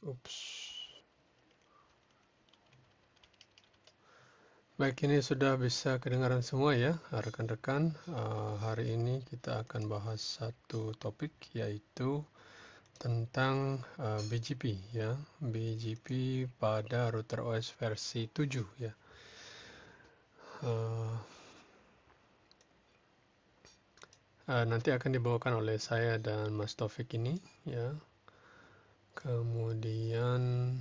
Oops. Baik, ini sudah bisa kedengaran semua ya, rekan-rekan. Uh, hari ini kita akan bahas satu topik yaitu tentang uh, eh, BGP ya, BGP pada router OS versi 7 ya. Uh, uh, nanti akan dibawakan oleh saya dan Mas Taufik ini ya kemudian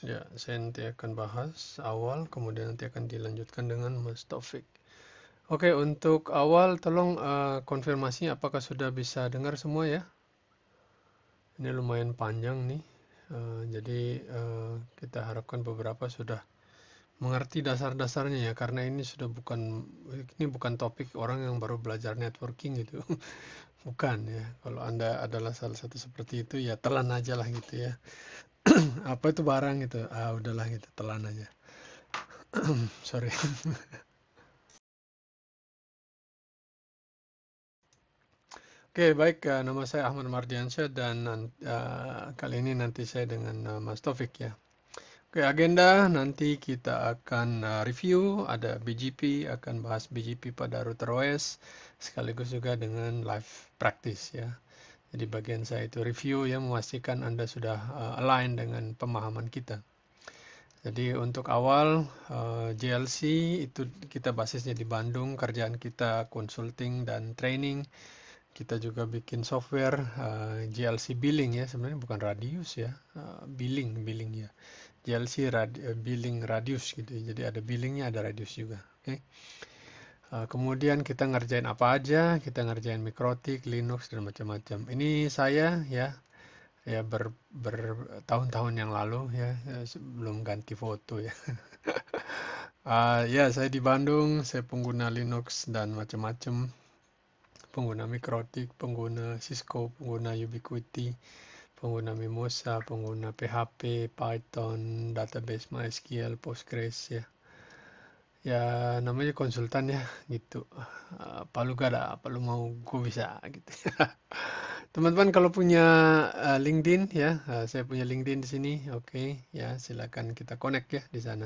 ya saya nanti akan bahas awal kemudian nanti akan dilanjutkan dengan Mas Taufik Oke untuk awal tolong uh, konfirmasi apakah sudah bisa dengar semua ya ini lumayan panjang nih uh, jadi uh, kita harapkan beberapa sudah mengerti dasar-dasarnya ya karena ini sudah bukan ini bukan topik orang yang baru belajar networking gitu bukan ya kalau anda adalah salah satu seperti itu ya telan aja lah gitu ya apa itu barang gitu ah udahlah gitu telan aja sorry Oke, okay, baik. Uh, nama saya Ahmad Mardiansyah dan uh, kali ini nanti saya dengan uh, Mas Taufik ya. Oke, okay, agenda nanti kita akan uh, review, ada BGP, akan bahas BGP pada router OS sekaligus juga dengan live practice ya. Jadi bagian saya itu review ya memastikan Anda sudah uh, align dengan pemahaman kita. Jadi untuk awal uh, eh, JLC itu kita basisnya di Bandung, kerjaan kita consulting dan training. Kita juga bikin software uh, eh, JLC billing ya, sebenarnya bukan radius ya, uh, billing billing ya. JLC rad, uh, billing radius gitu. Ya. Jadi ada billingnya, ada radius juga. Oke. Okay. Eh, kemudian kita ngerjain apa aja kita ngerjain mikrotik linux dan macam-macam ini saya ya ya ber bertahun-tahun yang lalu ya eh, sebelum ganti foto ya uh, ya saya di Bandung saya pengguna linux dan macam-macam pengguna mikrotik pengguna cisco pengguna ubiquiti pengguna mimosa pengguna php python database mysql postgres ya ya namanya konsultan ya gitu eh, apa lu gak ada apa lu mau gue bisa gitu teman-teman kalau punya uh, LinkedIn ya uh, saya punya LinkedIn di sini oke okay, ya silakan kita connect ya di sana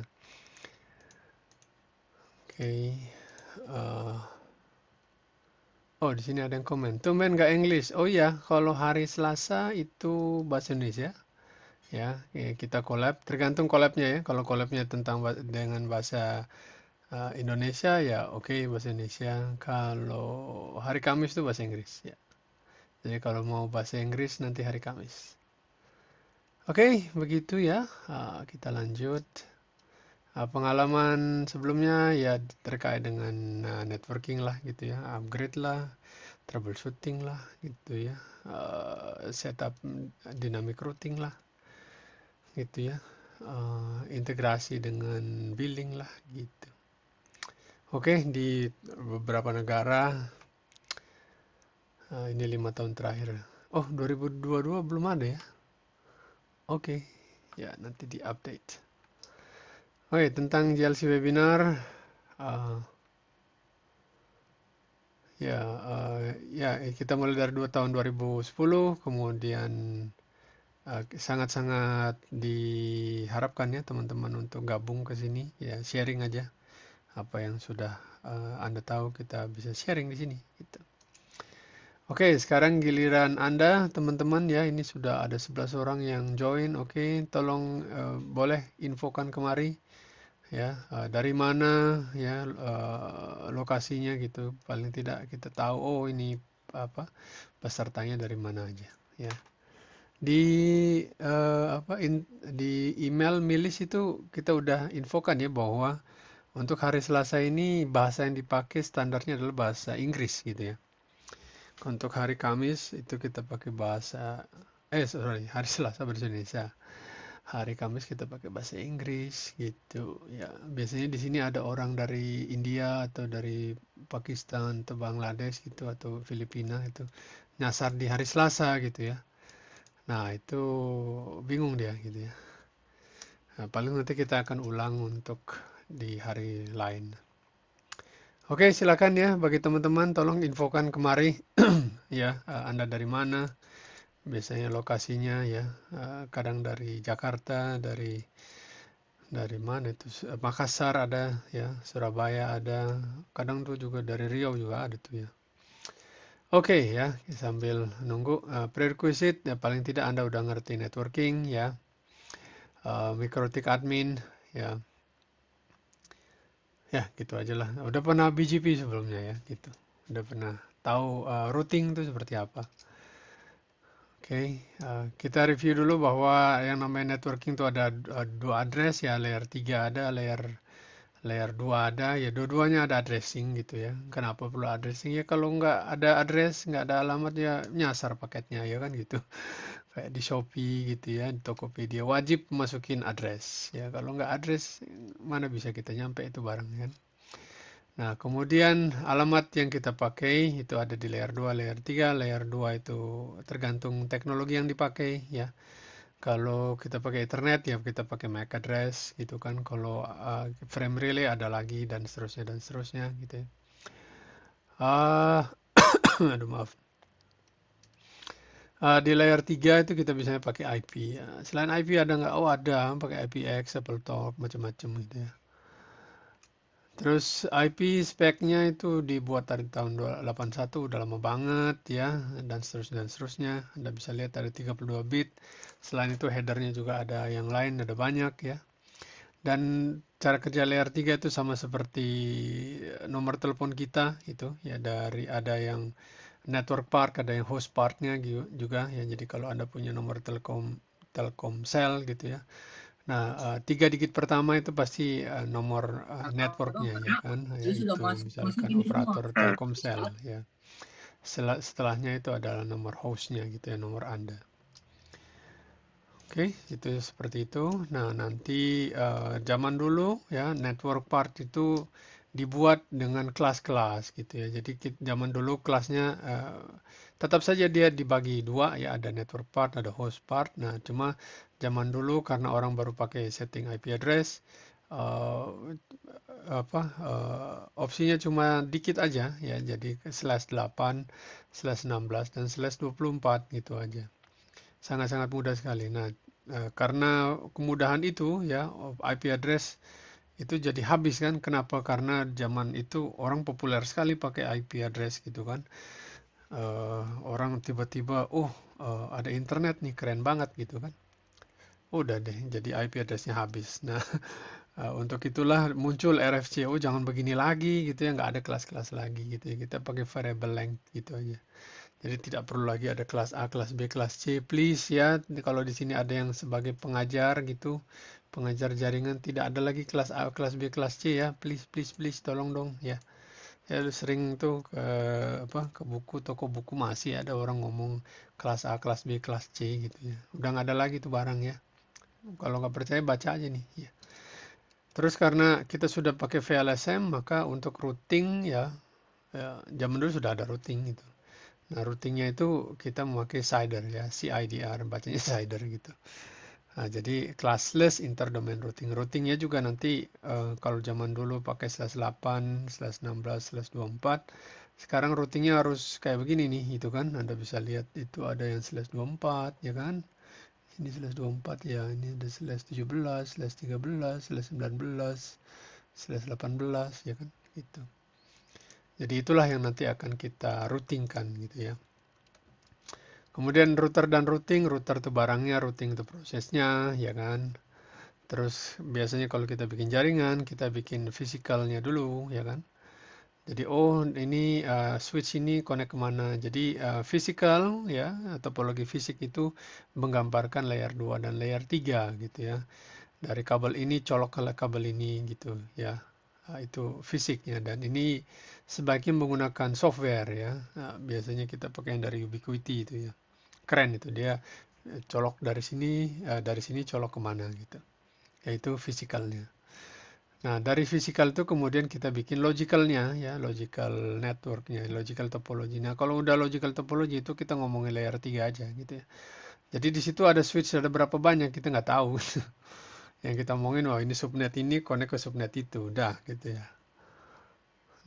oke okay, uh, oh di sini ada yang komen tuh men gak English oh ya kalau hari Selasa itu bahasa Indonesia ya kita collab tergantung collabnya ya kalau collabnya tentang dengan bahasa uh, Indonesia ya oke okay, bahasa Indonesia kalau hari Kamis itu bahasa Inggris ya jadi kalau mau bahasa Inggris nanti hari Kamis oke okay, begitu ya uh, kita lanjut uh, pengalaman sebelumnya ya terkait dengan uh, networking lah gitu ya upgrade lah troubleshooting lah gitu ya uh, setup mm, dynamic routing lah gitu ya uh, integrasi dengan billing lah gitu Oke, di beberapa negara eh, ini lima tahun terakhir. Oh, 2022 belum ada ya? Oke, ya nanti di update. Oke, tentang JLC webinar. Uh, ya, uh, ya kita mulai dari dua tahun 2010, kemudian sangat-sangat uh, diharapkan ya teman-teman untuk gabung ke sini, ya sharing aja apa yang sudah uh, Anda tahu kita bisa sharing di sini gitu. Oke, okay, sekarang giliran Anda, teman-teman ya. Ini sudah ada 11 orang yang join. Oke, okay, tolong uh, boleh infokan kemari ya eh, dari mana ya lokasinya gitu. Paling tidak kita tahu oh ini apa pesertanya dari mana aja ya. Di uh, apa in, di email milis itu kita udah infokan ya bahwa untuk hari Selasa ini bahasa yang dipakai standarnya adalah bahasa Inggris gitu ya. Untuk hari Kamis itu kita pakai bahasa eh sorry hari Selasa bahasa Indonesia. Hari Kamis kita pakai bahasa Inggris gitu ya. Biasanya di sini ada orang dari India atau dari Pakistan atau Bangladesh gitu atau Filipina itu nyasar di hari Selasa gitu ya. Nah, itu bingung dia gitu ya. Nah, paling nanti kita akan ulang untuk di hari lain. Oke, silakan ya bagi teman-teman tolong infokan kemari ya eh, Anda dari mana, biasanya lokasinya ya eh, kadang dari Jakarta, dari dari mana itu eh, Makassar ada ya, Surabaya ada, kadang tuh juga dari Riau juga ada tuh ya. Oke okay, ya, sambil nunggu uh, prerequisite ya paling tidak Anda udah ngerti networking ya. Uh, Mikrotik admin ya ya gitu aja lah udah pernah BGP sebelumnya ya gitu udah pernah tahu uh, routing itu seperti apa oke okay, uh, eh, kita review dulu bahwa yang namanya networking itu ada eh, dua address ya layer 3 ada layer layer 2 ada ya dua-duanya ada addressing gitu ya kenapa perlu addressing ya kalau nggak ada address nggak ada alamat ya nyasar paketnya ya kan gitu kayak di Shopee gitu ya, di Tokopedia wajib masukin address ya. Kalau nggak address mana bisa kita nyampe itu barang kan. Nah, kemudian alamat yang kita pakai itu ada di layer 2, layer 3, layer 2 itu tergantung teknologi yang dipakai ya. Kalau kita pakai internet ya kita pakai MAC address gitu kan. Kalau uh, frame relay ada lagi dan seterusnya dan seterusnya gitu ya. Uh, aduh maaf. Uh, di layer 3 itu kita bisa pakai IP. Ya. Selain IP ada nggak? Oh ada, pakai IPX, AppleTalk, macam-macam gitu ya. Terus IP speknya itu dibuat dari tahun 81 udah lama banget ya dan seterusnya dan seterusnya. Anda bisa lihat ada 32 bit. Selain itu headernya juga ada yang lain ada banyak ya. Dan cara kerja layer 3 itu sama seperti nomor telepon kita itu ya dari ada yang network park ada yang host partnya juga ya jadi kalau anda punya nomor telkom telkomsel gitu ya nah uh, tiga digit pertama itu pasti uh, nomor uh, networknya ya kan ya, itu misalkan operator nah, telkomsel ya Setelah, setelahnya itu adalah nomor hostnya gitu ya nomor anda Oke, okay, itu seperti itu. Nah, nanti uh, zaman dulu ya network part itu dibuat dengan kelas-kelas gitu ya. Jadi kita, zaman dulu kelasnya uh, tetap saja dia dibagi dua ya ada network part, ada host part. Nah cuma zaman dulu karena orang baru pakai setting IP address uh, apa uh, opsinya cuma dikit aja ya. Jadi slash 8, slash 16 dan slash 24 gitu aja. Sangat-sangat mudah sekali. Nah uh, karena kemudahan itu ya IP address itu jadi habis kan kenapa karena zaman itu orang populer sekali pakai IP address gitu kan uh, orang tiba-tiba oh uh, ada internet nih keren banget gitu kan udah deh jadi IP addressnya habis nah uh, untuk itulah muncul RFCO oh, jangan begini lagi gitu ya nggak ada kelas-kelas lagi gitu ya kita pakai variable length gitu aja jadi tidak perlu lagi ada kelas A, kelas B, kelas C. Please ya, kalau di sini ada yang sebagai pengajar gitu, pengajar jaringan tidak ada lagi kelas A, kelas B, kelas C ya. Please please please tolong dong ya. Ya sering tuh ke apa ke buku toko buku masih ada orang ngomong kelas A, kelas B, kelas C gitu ya. Udah nggak ada lagi tuh barang ya. Kalau nggak percaya baca aja nih ya. Terus karena kita sudah pakai VLSM maka untuk routing ya, ya zaman dulu sudah ada routing gitu. Nah, routingnya itu kita memakai CIDR ya, CIDR bacanya CIDR gitu. Nah, jadi classless interdomain routing. Routingnya juga nanti uh, kalau zaman dulu pakai slash 8, slash 16, slash 24. Sekarang routingnya harus kayak begini nih, itu kan. Anda bisa lihat itu ada yang slash 24, ya kan. Ini slash 24 ya, ini ada slash 17, slash 13, slash 19, slash 18, ya kan. Gitu. Jadi itulah yang nanti akan kita routingkan gitu ya. Kemudian router dan routing, router itu barangnya, routing itu prosesnya, ya kan. Terus biasanya kalau kita bikin jaringan, kita bikin fisikalnya dulu, ya kan. Jadi oh ini uh, switch ini connect kemana? Jadi uh, ya topologi fisik itu menggambarkan layer 2 dan layer 3 gitu ya. Dari kabel ini colok ke kabel ini gitu ya. Uh, itu fisiknya dan ini sebaiknya menggunakan software ya. Nah, biasanya kita pakai yang dari Ubiquiti itu ya keren itu dia eh, colok dari sini eh, dari sini colok kemana gitu yaitu fisikalnya nah dari fisikal itu kemudian kita bikin logicalnya ya logical networknya logical topology nah kalau udah logical topology itu kita ngomongin layer 3 aja gitu ya jadi di situ ada switch ada berapa banyak kita nggak tahu yang kita ngomongin wah ini subnet ini connect ke subnet itu udah gitu ya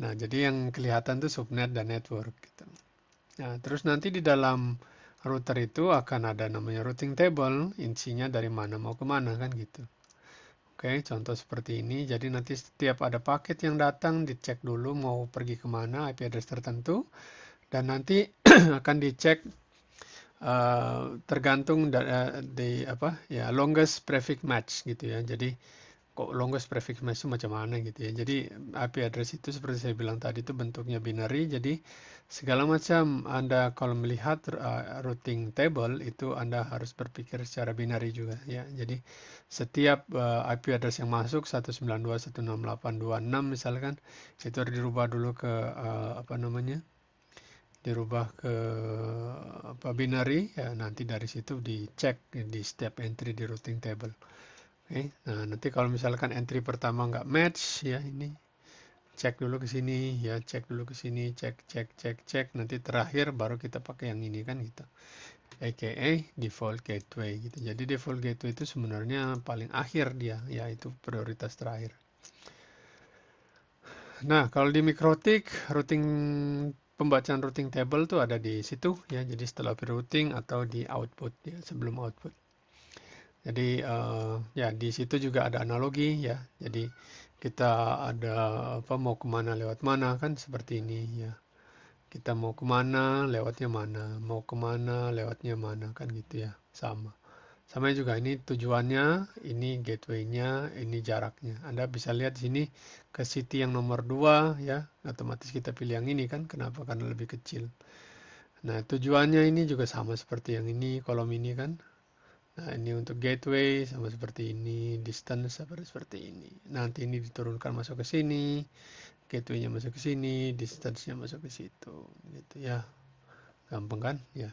nah jadi yang kelihatan tuh subnet dan network gitu. nah terus nanti di dalam router itu akan ada namanya routing table, insinya dari mana mau kemana kan gitu. Oke, contoh seperti ini. Jadi nanti setiap ada paket yang datang, dicek dulu mau pergi kemana, IP address tertentu. Dan nanti akan dicek uh, tergantung da, eh, di apa ya longest prefix match gitu ya. Jadi kok longest prefix macam mana gitu ya. Jadi IP address itu seperti saya bilang tadi itu bentuknya binary. Jadi segala macam Anda kalau melihat uh, routing table itu Anda harus berpikir secara binary juga ya. Jadi setiap uh, eh, IP address yang masuk 192.168.26 misalkan itu harus dirubah dulu ke uh, apa namanya? dirubah ke apa binary ya nanti dari situ dicek di step entry di routing table. Oke, nah eh, nanti kalau misalkan entry pertama nggak match ya ini cek dulu ke sini ya cek dulu ke sini cek cek cek cek nanti terakhir baru kita pakai yang ini kan gitu aka default gateway gitu jadi default gateway itu sebenarnya paling akhir dia yaitu prioritas terakhir nah kalau di mikrotik routing pembacaan routing table tuh ada di situ ya jadi setelah routing atau di output ya sebelum output jadi uh, ya di situ juga ada analogi ya. Jadi kita ada apa mau kemana lewat mana kan seperti ini ya. Kita mau kemana lewatnya mana, mau kemana lewatnya mana kan gitu ya sama. Sama juga ini tujuannya, ini gatewaynya, ini jaraknya. Anda bisa lihat sini ke city yang nomor 2 ya, otomatis kita pilih yang ini kan, kenapa? Karena lebih kecil. Nah, tujuannya ini juga sama seperti yang ini, kolom ini kan, Nah, ini untuk gateway sama seperti ini, distance sama seperti ini. Nanti ini diturunkan masuk ke sini, gateway-nya masuk ke sini, distance-nya masuk ke situ. Gitu ya. Gampang kan? Ya.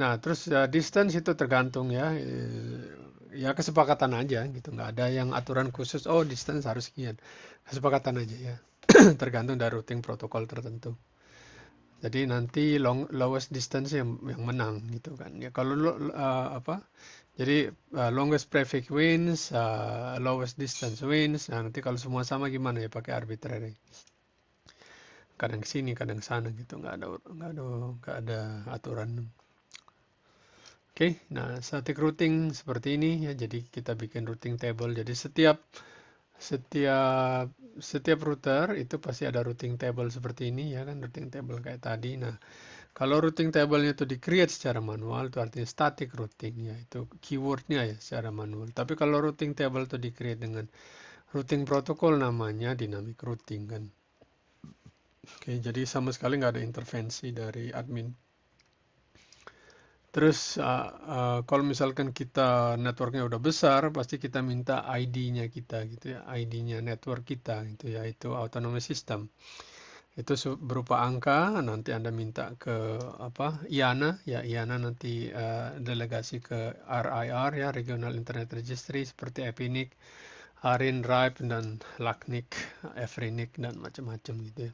Nah, terus uh, distance itu tergantung ya. Eh, ya kesepakatan aja gitu nggak ada yang aturan khusus oh distance harus sekian kesepakatan aja ya tergantung dari routing protokol tertentu jadi nanti long, lowest distance yang, yang menang gitu kan ya kalau uh, apa jadi uh, longest prefix wins uh, lowest distance wins nah nanti kalau semua sama gimana ya pakai arbitrary kadang sini kadang sana gitu nggak ada nggak ada nggak ada aturan Oke, okay, nah static routing seperti ini ya. Jadi kita bikin routing table. Jadi setiap setiap setiap router itu pasti ada routing table seperti ini ya kan routing table kayak tadi. Nah, kalau routing table-nya itu di create secara manual itu artinya static routing ya itu keywordnya ya secara manual. Tapi kalau routing table itu di create dengan routing protokol namanya dynamic routing kan. Oke, okay, jadi sama sekali nggak ada intervensi dari admin Terus uh, uh, kalau misalkan kita networknya udah besar, pasti kita minta ID-nya kita gitu ya, ID-nya network kita gitu ya, itu autonomous system. Itu berupa angka, nanti Anda minta ke apa? IANA, ya IANA nanti uh, delegasi ke RIR ya, Regional Internet Registry seperti EPINIC, ARIN, RIPE dan LACNIC, EFRINIC dan macam-macam gitu ya.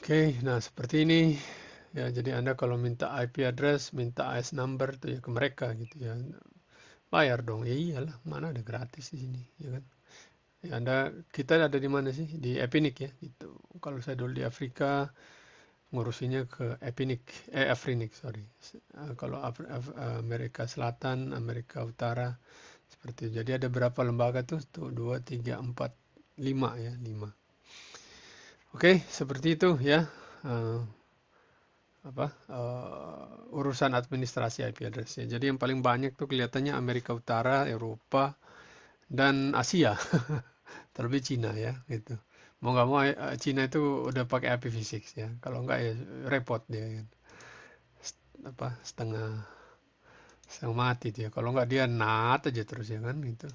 Oke, okay, nah seperti ini ya jadi anda kalau minta IP address minta IS number tuh ya ke mereka gitu ya bayar dong ya iyalah mana ada gratis di sini ya kan ya anda kita ada di mana sih di Epinik ya itu kalau saya dulu di Afrika ngurusinya ke Epinik eh Afrinik sorry eh, kalau Af Af Amerika Selatan Amerika Utara seperti itu. jadi ada berapa lembaga tuh tuh dua tiga empat lima ya lima oke seperti itu ya uh, apa uh, urusan administrasi IP address ya. Jadi yang paling banyak tuh kelihatannya Amerika Utara, Eropa dan Asia. Terlebih Cina ya gitu. Mau nggak mau eh, Cina itu udah pakai IPv6 ya. Kalau nggak ya repot dia gitu. apa setengah setengah mati dia. Kalau nggak dia nat aja terus ya kan gitu.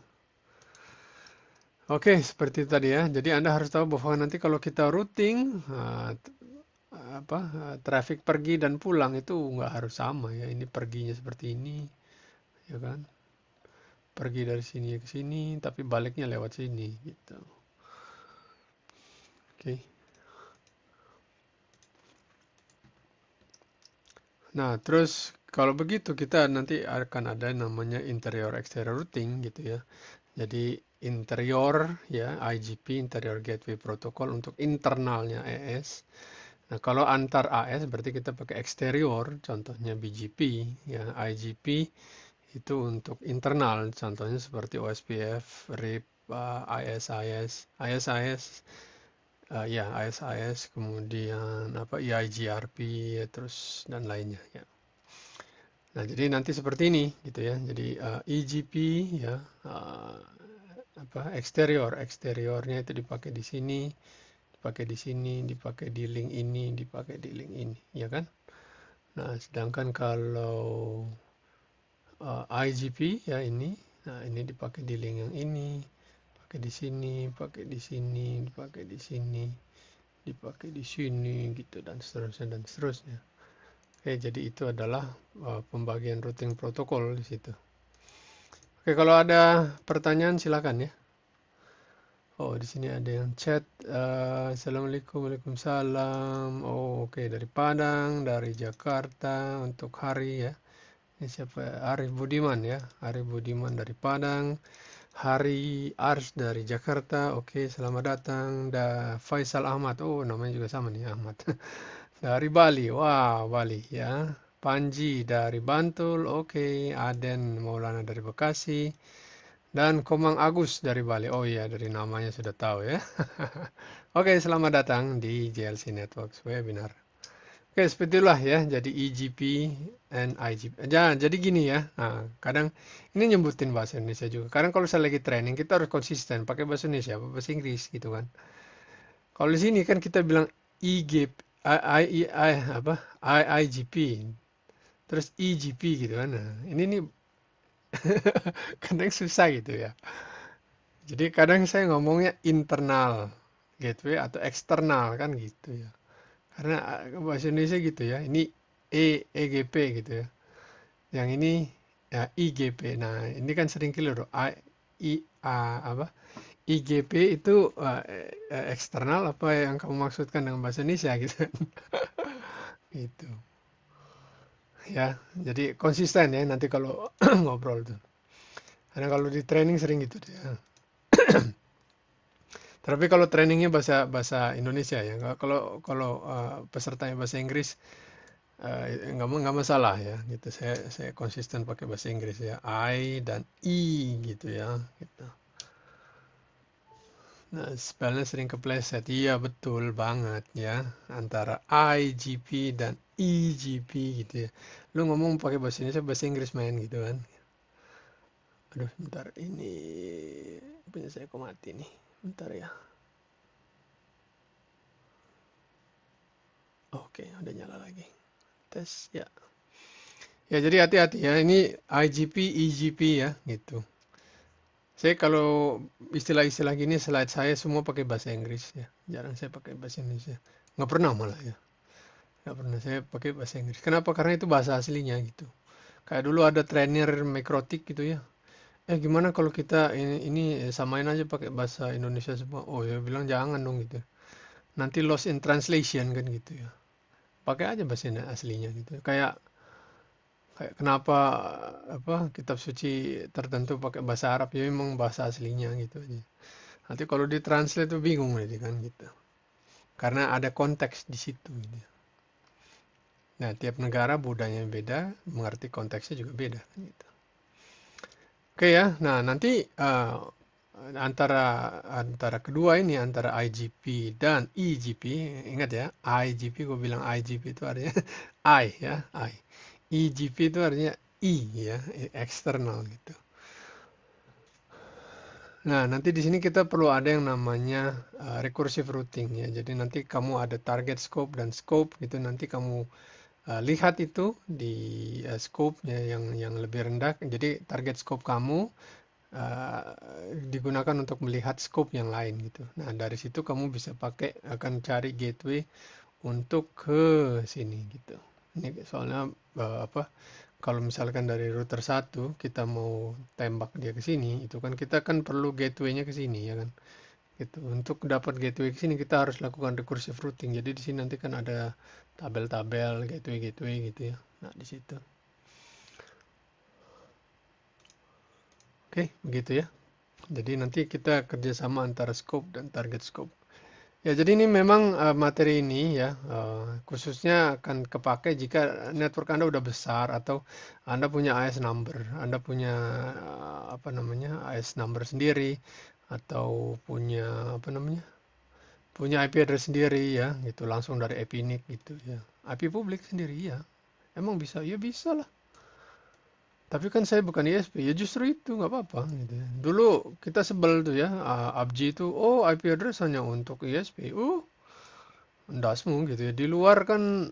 Oke, seperti tadi ya. Jadi Anda harus tahu bahwa nanti kalau kita routing, eh, apa eh, traffic pergi dan pulang itu nggak harus sama ya ini perginya seperti ini ya kan pergi dari sini ke sini tapi baliknya lewat sini gitu oke okay. nah terus kalau begitu kita nanti akan ada namanya interior exterior routing gitu ya jadi interior ya IGP interior gateway protocol untuk internalnya ES Nah, kalau antar AS berarti kita pakai eksterior, contohnya BGP, ya IGP itu untuk internal, contohnya seperti OSPF, RIP, uh, eh, ISIS, ISIS, uh, eh, ya ISIS, kemudian apa EIGRP, ya, terus dan lainnya. Ya. Nah, jadi nanti seperti ini, gitu ya. Jadi uh, eh, EGP, ya, uh, apa eksterior, eksteriornya itu dipakai di sini dipakai di sini, dipakai di link ini, dipakai di link ini, ya kan? Nah, sedangkan kalau uh, eh, IGP ya ini, nah ini dipakai di link yang ini, pakai di sini, pakai di sini, dipakai di sini, dipakai di sini gitu dan seterusnya dan seterusnya. Oke, jadi itu adalah uh, pembagian routing protokol di situ. Oke, kalau ada pertanyaan silakan ya. Oh, di sini ada yang chat. Uh, Assalamualaikum, Waalaikumsalam. Oh, oke. Okay. Dari Padang, dari Jakarta untuk hari ya. Ini siapa? Arif Budiman ya. Arif Budiman dari Padang. Hari Ars dari Jakarta. Oke, okay, selamat datang. Da Faisal Ahmad. Oh, namanya juga sama nih, Ahmad. dari Bali. Wah, wow, Bali ya. Panji dari Bantul. Oke, okay. Aden Maulana dari Bekasi. Dan Komang Agus dari Bali. Oh iya, dari namanya sudah tahu ya. Oke, selamat datang di JLC Networks Webinar. Oke, seperti itulah ya. Jadi EGP and IGP. Jangan jadi gini ya. Nah, kadang ini nyebutin bahasa Indonesia juga. Kadang kalau saya lagi training, kita harus konsisten pakai bahasa Indonesia, bahasa Inggris gitu kan. Kalau di sini kan kita bilang IGP, e I, I, I, apa? IIGP. Terus EGP gitu kan. Nah, ini nih kadang susah gitu ya jadi kadang saya ngomongnya internal gateway gitu ya, atau eksternal kan gitu ya karena eh, bahasa Indonesia gitu ya ini e EGP gitu ya yang ini ya IGP nah ini kan sering keliru A, I A apa IGP itu uh, eksternal apa yang kamu maksudkan dengan bahasa Indonesia gitu gitu ya jadi konsisten ya nanti kalau ngobrol tuh karena kalau di training sering gitu ya tapi kalau trainingnya bahasa bahasa Indonesia ya kalau kalau uh, pesertanya bahasa Inggris eh, nggak uh, nggak masalah ya gitu saya saya konsisten pakai bahasa Inggris ya I dan I e gitu ya gitu nah spellnya sering kepleset iya betul banget ya antara IGP dan EGP gitu ya lu ngomong pakai bahasa Indonesia bahasa Inggris main gitu kan aduh bentar ini punya saya kok mati nih bentar ya oke udah nyala lagi tes ya ya jadi hati-hati ya ini IGP EGP ya gitu saya kalau istilah-istilah gini slide saya semua pakai bahasa Inggris ya jarang saya pakai bahasa Indonesia nggak pernah malah ya nggak pernah saya pakai bahasa Inggris kenapa karena itu bahasa aslinya gitu kayak dulu ada trainer mikrotik gitu ya eh gimana kalau kita ini ini eh, samain aja pakai bahasa Indonesia semua oh ya bilang jangan dong gitu nanti lost in translation kan gitu ya pakai aja bahasa aslinya gitu kayak kayak kenapa apa kitab suci tertentu pakai bahasa Arab ya memang bahasa aslinya gitu aja nanti kalau ditranslate tuh bingung nanti kan gitu karena ada konteks di situ gitu. Nah, tiap negara budayanya beda, mengerti konteksnya juga beda. Kan gitu. Oke ya, nah nanti uh, antara antara kedua ini antara IGP dan EGP, ingat ya, IGP gue bilang IGP itu artinya I ya, I. EGP itu artinya E ya, eksternal gitu. Nah, nanti di sini kita perlu ada yang namanya uh, recursive routing ya. Jadi nanti kamu ada target scope dan scope gitu nanti kamu Eh, lihat itu di uh, eh, scope yang yang lebih rendah. Jadi target scope kamu uh, digunakan untuk melihat scope yang lain gitu. Nah dari situ kamu bisa pakai akan cari gateway untuk ke sini gitu. Ini soalnya uh, apa? Kalau misalkan dari router satu kita mau tembak dia ke sini, itu kan kita kan perlu gatewaynya ke sini ya kan gitu. Untuk dapat gateway ke sini kita harus lakukan recursive routing. Jadi di sini nanti kan ada tabel-tabel gateway-gateway gitu ya. Nah, di situ. Oke, begitu ya. Jadi nanti kita kerjasama antara scope dan target scope. Ya, jadi ini memang uh, materi ini ya, uh, khususnya akan kepake jika network Anda udah besar atau Anda punya AS number, Anda punya uh, apa namanya AS number sendiri, atau punya apa namanya punya IP address sendiri ya gitu langsung dari Epinik gitu ya IP publik sendiri ya emang bisa ya bisa lah tapi kan saya bukan ISP ya justru itu nggak apa-apa gitu ya. dulu kita sebel tuh ya ABG itu oh IP address hanya untuk ISP uh ndasmu gitu ya di luar kan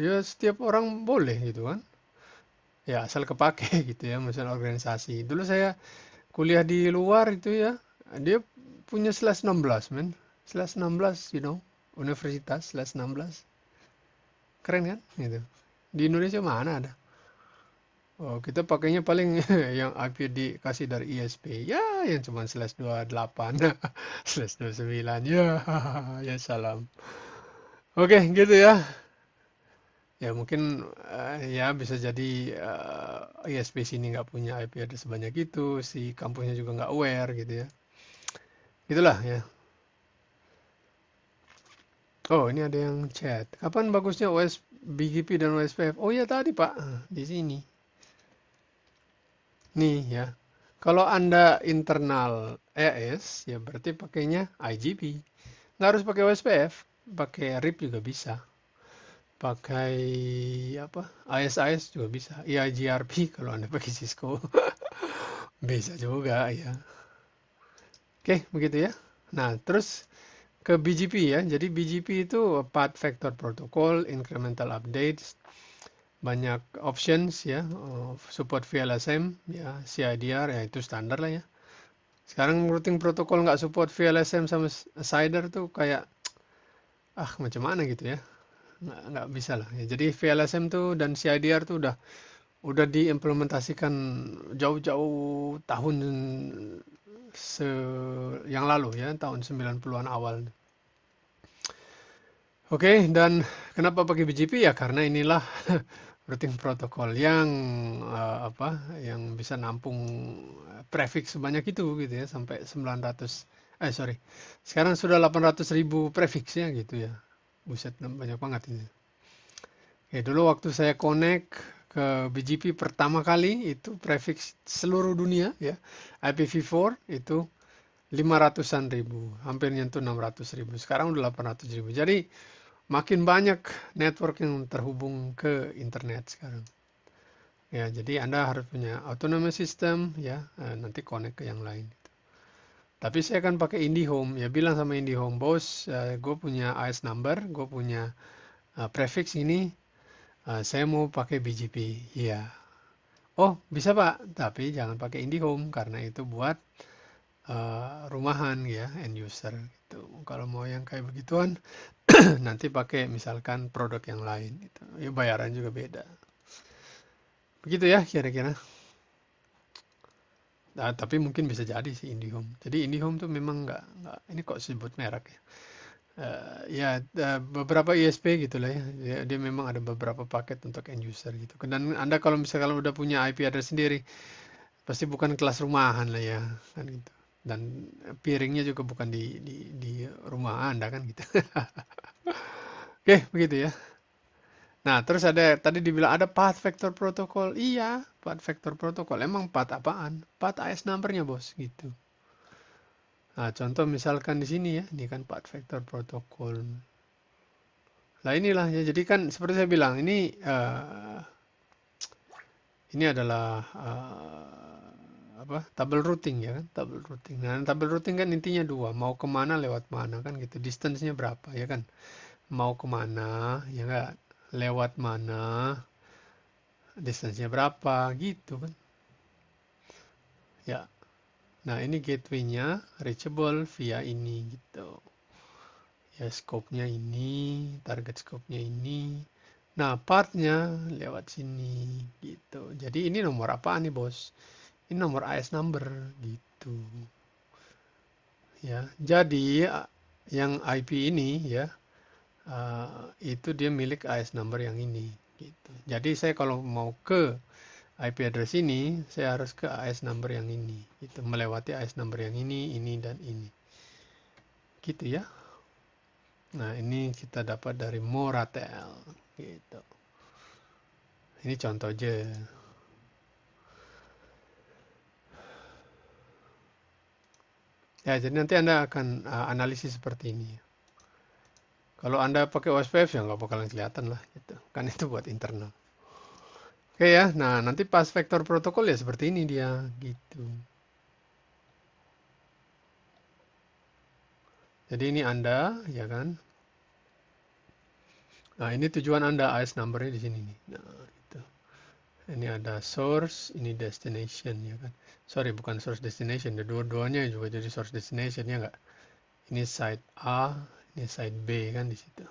ya setiap orang boleh gitu kan ya asal kepake gitu ya misalnya organisasi dulu saya kuliah di luar itu ya dia punya slash 16 men slash 16 you know universitas slash 16 keren kan gitu di Indonesia mana ada oh kita pakainya paling yang IP dikasih dari ISP ya yang cuma slash 28 slash 29 ya ya salam oke okay, gitu ya ya mungkin uh, ya bisa jadi uh, eh, ISP sini nggak punya IP ada sebanyak itu si kampusnya juga nggak aware gitu ya itulah ya oh ini ada yang chat kapan bagusnya OS BGP dan OSPF oh ya tadi pak di sini nih ya kalau anda internal ES ya berarti pakainya IGP nggak harus pakai OSPF pakai RIP juga bisa pakai apa ASIS juga bisa iya, GRP kalau anda pakai Cisco bisa juga ya oke begitu ya nah terus ke BGP ya jadi BGP itu path vector protocol incremental updates banyak options ya eh, support VLSM ya CIDR ya itu standar lah ya sekarang routing protocol nggak support VLSM sama CIDR tuh kayak ah macam mana gitu ya nggak bisa lah ya. jadi VLSM tuh dan CIDR tuh udah udah diimplementasikan jauh-jauh tahun se yang lalu ya tahun 90-an awal. Oke, okay, dan kenapa pakai BGP ya karena inilah routing protokol yang uh, apa yang bisa nampung prefix sebanyak itu gitu ya sampai 900 eh sorry sekarang sudah 800 ribu prefix ya gitu ya buset banyak banget ini Oke, dulu waktu saya connect ke BGP pertama kali itu prefix seluruh dunia ya IPv4 itu 500-an ribu hampir nyentuh 600 ribu sekarang udah 800 ribu jadi makin banyak network yang terhubung ke internet sekarang ya jadi anda harus punya autonomous system ya eh, nanti connect ke yang lain tapi saya akan pakai IndiHome ya bilang sama IndiHome bos uh, eh, gue punya IS number gue punya uh, prefix ini uh, saya mau pakai BGP ya oh bisa pak tapi jangan pakai IndiHome karena itu buat uh, rumahan ya end user gitu kalau mau yang kayak begituan nanti pakai misalkan produk yang lain gitu ya bayaran juga beda begitu ya kira-kira Nah, tapi mungkin bisa jadi sih IndiHome. Jadi IndiHome tuh memang nggak nggak ini kok sebut merek ya. Uh, ya uh, beberapa ISP gitulah ya. Dia, dia memang ada beberapa paket untuk end user gitu. Dan Anda kalau misalkan udah punya IP address sendiri pasti bukan kelas rumahan lah ya kan gitu. Dan piringnya juga bukan di di di rumah Anda kan gitu. Oke, okay, begitu ya. Nah, terus ada tadi dibilang ada path vector protocol. Iya, path vector protocol. Emang path apaan? Path AS numbernya, Bos, gitu. Nah, contoh misalkan di sini ya, ini kan path vector protocol. Nah, inilah ya. Jadi kan seperti saya bilang, ini uh, ini adalah uh, apa? Table routing ya kan, Table routing. Nah, table routing kan intinya dua, mau kemana lewat mana kan gitu. Distance-nya berapa ya kan. Mau kemana ya kan lewat mana, distansinya berapa, gitu kan. Ya. Nah, ini gateway-nya reachable via ini gitu. Ya, scope-nya ini, target scope-nya ini. Nah, part-nya lewat sini gitu. Jadi ini nomor apa nih, Bos? Ini nomor AS number gitu. Ya, jadi yang IP ini ya uh, itu dia milik AS number yang ini gitu. Jadi saya kalau mau ke IP address ini, saya harus ke AS number yang ini. Itu melewati AS number yang ini, ini dan ini. Gitu ya. Nah, ini kita dapat dari Moratel gitu. Ini contoh aja. Ya, jadi nanti Anda akan uh, analisis seperti ini. Kalau Anda pakai OSPF ya nggak bakalan kelihatan lah, gitu. kan itu buat internal. Oke ya, nah nanti pas vektor protokol ya seperti ini dia, gitu. Jadi ini Anda, ya kan? Nah ini tujuan Anda, AS numbernya di sini nih. Nah, itu, Ini ada source, ini destination, ya kan? Sorry, bukan source destination, dua-duanya juga jadi source destination, ya nggak? Ini site A, ini side B kan di situ.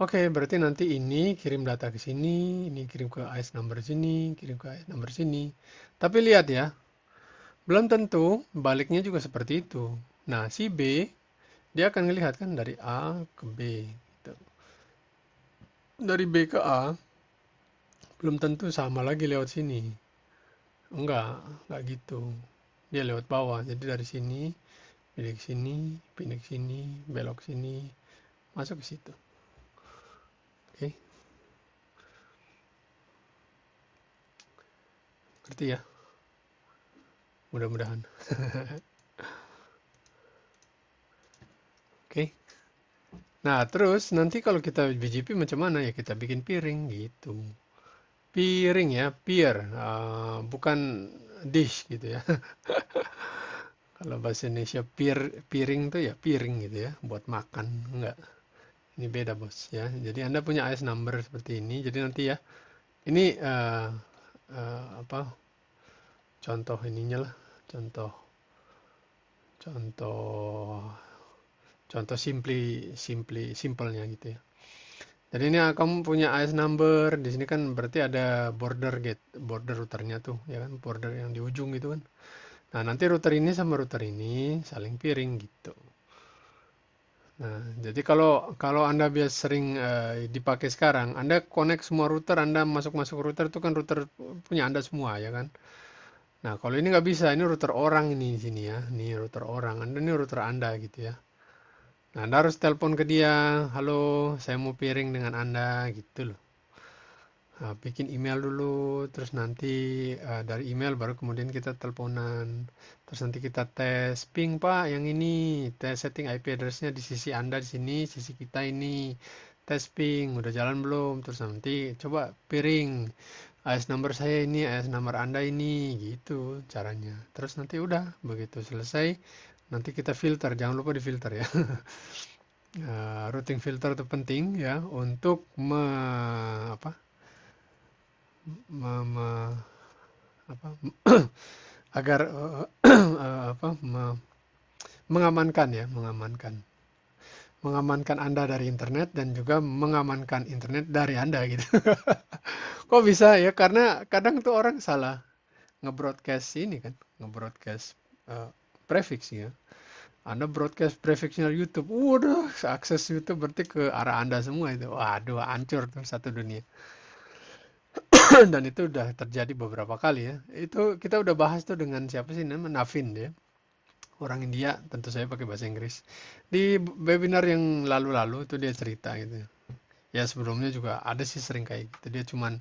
Oke, okay, berarti nanti ini kirim data ke sini, ini kirim ke IS number sini, kirim ke IS number sini. Tapi lihat ya, belum tentu baliknya juga seperti itu. Nah, si B, dia akan melihat kan dari A ke B. Gitu. Dari B ke A, belum tentu sama lagi lewat sini. Enggak, enggak gitu. Dia lewat bawah, jadi dari sini pilih sini pindah sini belok sini masuk ke situ oke okay. ya mudah-mudahan oke okay. nah terus nanti kalau kita BJP macam mana ya kita bikin piring gitu piring ya pier ah, bukan dish gitu ya kalau bahasa Indonesia pir, piring tuh ya piring gitu ya buat makan enggak ini beda bos ya jadi anda punya IS number seperti ini jadi nanti ya ini uh, uh, apa contoh ininya lah contoh contoh contoh simply simply simpelnya gitu ya jadi ini ah, kamu punya IS number di sini kan berarti ada border gate border routernya tuh ya kan border yang di ujung gitu kan Nah, nanti router ini sama router ini saling piring gitu. Nah, jadi kalau kalau Anda biasa sering uh, dipakai sekarang, Anda connect semua router, Anda masuk-masuk router itu kan router punya Anda semua ya kan. Nah, kalau ini nggak bisa, ini router orang ini di sini ya. Ini router orang, Anda ini router Anda gitu ya. Nah, Anda harus telepon ke dia, "Halo, saya mau piring dengan Anda," gitu loh. Eh, bikin email dulu terus nanti uh, dari email baru kemudian kita teleponan terus nanti kita tes ping pak yang ini tes setting IP addressnya di sisi anda di sini sisi kita ini tes ping udah jalan belum terus nanti coba piring AS number saya ini, AS number Anda ini, gitu caranya. Terus nanti udah, begitu selesai, nanti kita filter, jangan lupa di filter ya. uh, routing filter itu penting ya untuk me, apa, me, apa, agar eh, eh, apa, me, mengamankan ya, mengamankan mengamankan Anda dari internet dan juga mengamankan internet dari Anda gitu. Kok bisa ya? Karena kadang tuh orang salah ngebroadcast ini kan, ngebroadcast uh, eh, prefix ya. Anda broadcast prefixnya YouTube, waduh, akses YouTube berarti ke arah Anda semua itu. Waduh, hancur tuh satu dunia. dan itu udah terjadi beberapa kali ya. Itu kita udah bahas tuh dengan siapa sih namanya Navin ya. Orang India tentu saya pakai bahasa Inggris. Di webinar yang lalu-lalu itu dia cerita gitu. Ya sebelumnya juga ada sih sering kayak gitu. Dia cuman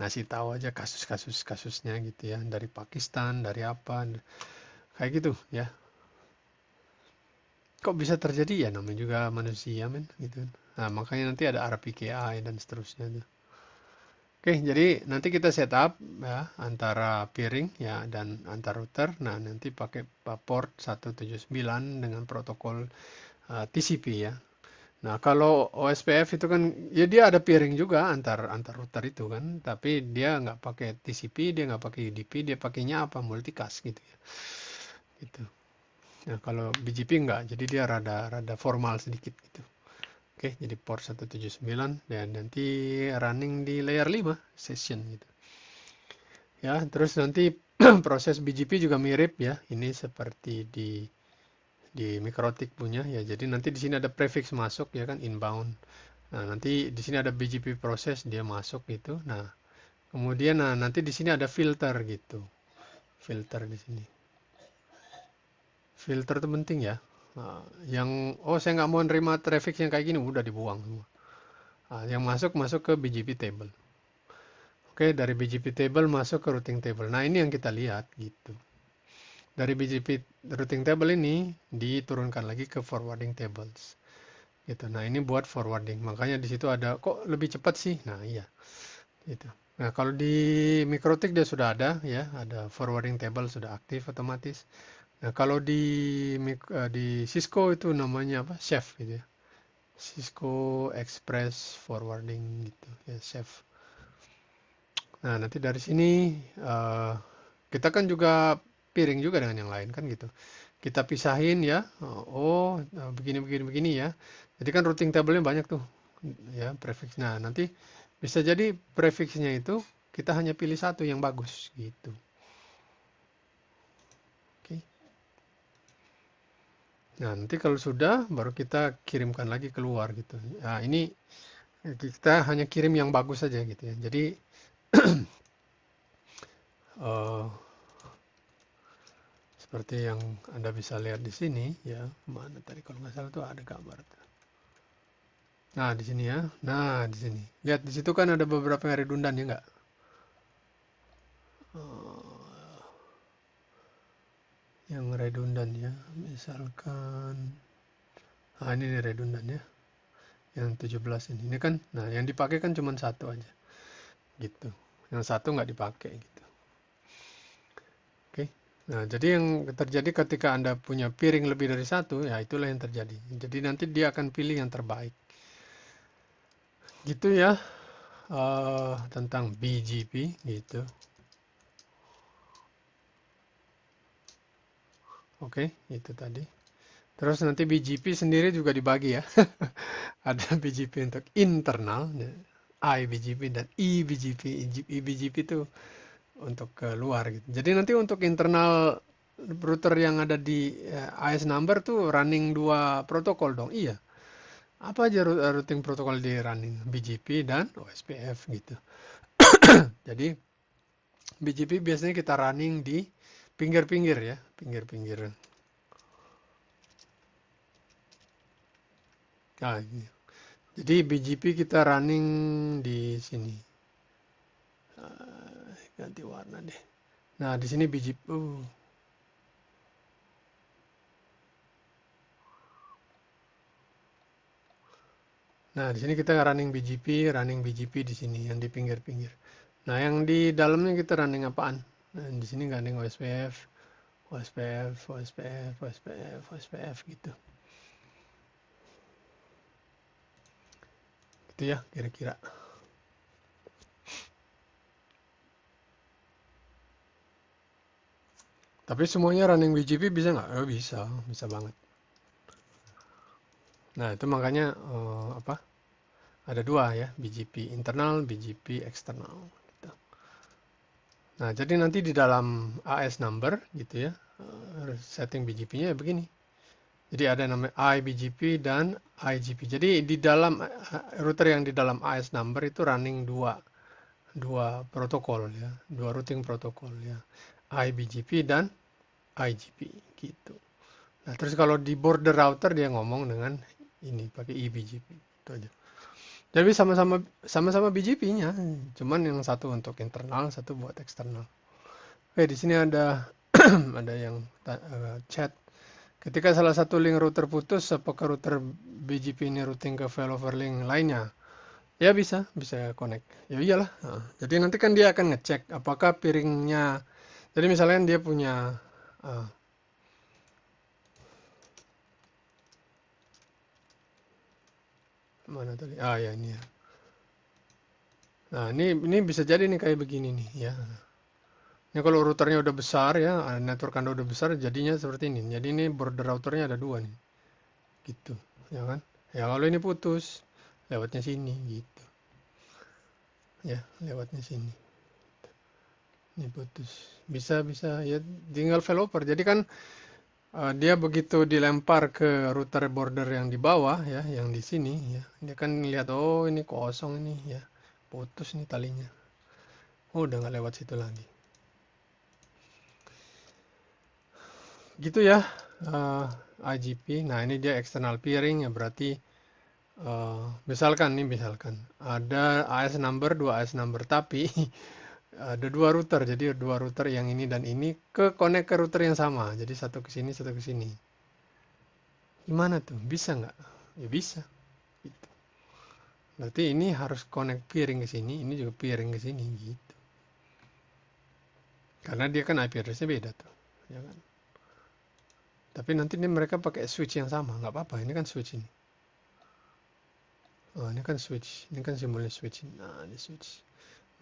ngasih tahu aja kasus-kasus kasusnya gitu ya dari Pakistan, dari apa kayak gitu ya. Kok bisa terjadi ya namanya juga manusia men gitu. Nah, makanya nanti ada RPKI dan seterusnya tuh. Oke, jadi nanti kita setup ya antara peering ya dan antar router. Nah, nanti pakai port 179 dengan protokol uh, eh, TCP ya. Nah, kalau OSPF itu kan ya dia ada peering juga antar antar router itu kan, tapi dia nggak pakai TCP, dia nggak pakai UDP, dia pakainya apa? Multicast gitu ya. Gitu. Nah, kalau BGP nggak, jadi dia rada rada formal sedikit gitu. Oke, jadi port 179 dan nanti running di layer 5 session gitu. Ya, terus nanti proses BGP juga mirip ya. Ini seperti di di Mikrotik punya ya. Jadi nanti di sini ada prefix masuk ya kan inbound. Nah, nanti di sini ada BGP proses dia masuk gitu. Nah, kemudian nah nanti di sini ada filter gitu. Filter di sini. Filter itu penting ya Nah, yang oh saya nggak mau nerima traffic yang kayak gini udah dibuang semua. Nah, yang masuk masuk ke BGP table. Oke, dari BGP table masuk ke routing table. Nah, ini yang kita lihat gitu. Dari BGP routing table ini diturunkan lagi ke forwarding tables. Gitu. Nah, ini buat forwarding. Makanya di situ ada kok lebih cepat sih. Nah, iya. Gitu. Nah, kalau di Mikrotik dia sudah ada ya, ada forwarding table sudah aktif otomatis. Nah, kalau di eh, di Cisco itu namanya apa? Chef gitu ya. Cisco Express Forwarding gitu ya, Chef. Nah, nanti dari sini uh, kita kan juga piring juga dengan yang lain kan gitu. Kita pisahin ya. Oh, begini begini begini ya. Jadi kan routing table-nya banyak tuh ya prefix. Nah, nanti bisa jadi prefixnya itu kita hanya pilih satu yang bagus gitu. Nah, nanti kalau sudah baru kita kirimkan lagi keluar gitu. Nah, ini eh, kita hanya kirim yang bagus saja gitu ya. Jadi uh, seperti yang Anda bisa lihat di sini ya, mana tadi kalau nggak salah tuh ada gambar. Nah, di sini ya. Nah, di sini. Lihat di situ kan ada beberapa yang redundan ya nggak? Uh, yang redundan ya misalkan nah ini nih redundan ya yang 17 ini ini kan nah yang dipakai kan cuma satu aja gitu yang satu nggak dipakai gitu oke nah jadi yang terjadi ketika anda punya piring lebih dari satu ya itulah yang terjadi jadi nanti dia akan pilih yang terbaik gitu ya uh, tentang BGP gitu Oke, okay, itu tadi. Terus nanti BGP sendiri juga dibagi ya. Ada BGP untuk internal, I BGP dan BGP. eBGP. BGP itu untuk keluar gitu. Jadi nanti untuk internal router yang ada di eh, AS number tuh running dua protokol dong. Iya. Apa aja routing protokol di running? BGP dan OSPF gitu. Jadi BGP biasanya kita running di pinggir-pinggir ya pinggir-pinggir nah, jadi BGP kita running di sini ah, ganti warna deh nah di sini BGP uh. Nah, di sini kita running BGP, running BGP di sini yang di pinggir-pinggir. Nah, yang di dalamnya kita running apaan? Nah, di sini gandeng OSPF, OSPF, OSPF, OSPF, OSPF gitu. Gitu ya kira-kira. Tapi semuanya running BGP bisa nggak? Oh, bisa, bisa banget. Nah, itu makanya uh, apa? Ada dua ya, BGP internal, BGP eksternal. Nah, jadi nanti di dalam AS number gitu ya, eh, setting BGP-nya ya begini. Jadi ada namanya IBGP dan IGP. Jadi di dalam eh, router yang di dalam AS number itu running dua dua protokol ya, dua routing protokol ya. IBGP dan IGP gitu. Nah, terus kalau di border router dia ngomong dengan ini pakai IBGP. Itu aja. Jadi sama-sama sama-sama BGP-nya, cuman yang satu untuk internal, satu buat eksternal. Oke, eh, di sini ada ada yang uh, chat. Ketika salah satu link router putus, apakah router BGP ini routing ke failover link lainnya? Ya bisa, bisa connect. Ya iyalah. Nah, jadi nanti kan dia akan ngecek apakah piringnya. Jadi misalnya dia punya uh, mana tadi ah ya ini ya nah ini ini bisa jadi nih kayak begini nih ya ini kalau routernya udah besar ya eh, network anda udah besar jadinya seperti ini jadi ini border routernya ada dua nih gitu ya kan ya kalau ini putus lewatnya sini gitu ya lewatnya sini ini putus bisa bisa ya tinggal developer jadi kan Eh, dia begitu dilempar ke router border yang di bawah ya yang di sini ya dia kan lihat oh ini kosong ini ya putus nih talinya oh udah nggak lewat situ lagi gitu ya uh, eh, IGP nah ini dia external peering ya berarti uh, misalkan nih misalkan ada AS number dua AS number tapi Eh, ada dua router jadi dua router yang ini dan ini ke connect ke router yang sama jadi satu ke sini satu ke sini gimana tuh bisa nggak ya bisa gitu. berarti ini harus connect piring ke sini ini juga piring ke sini gitu karena dia kan IP addressnya beda tuh ya kan tapi nanti ini mereka pakai switch yang sama nggak apa-apa ini kan switch ini oh ini kan switch ini kan simbolnya switch nah ini switch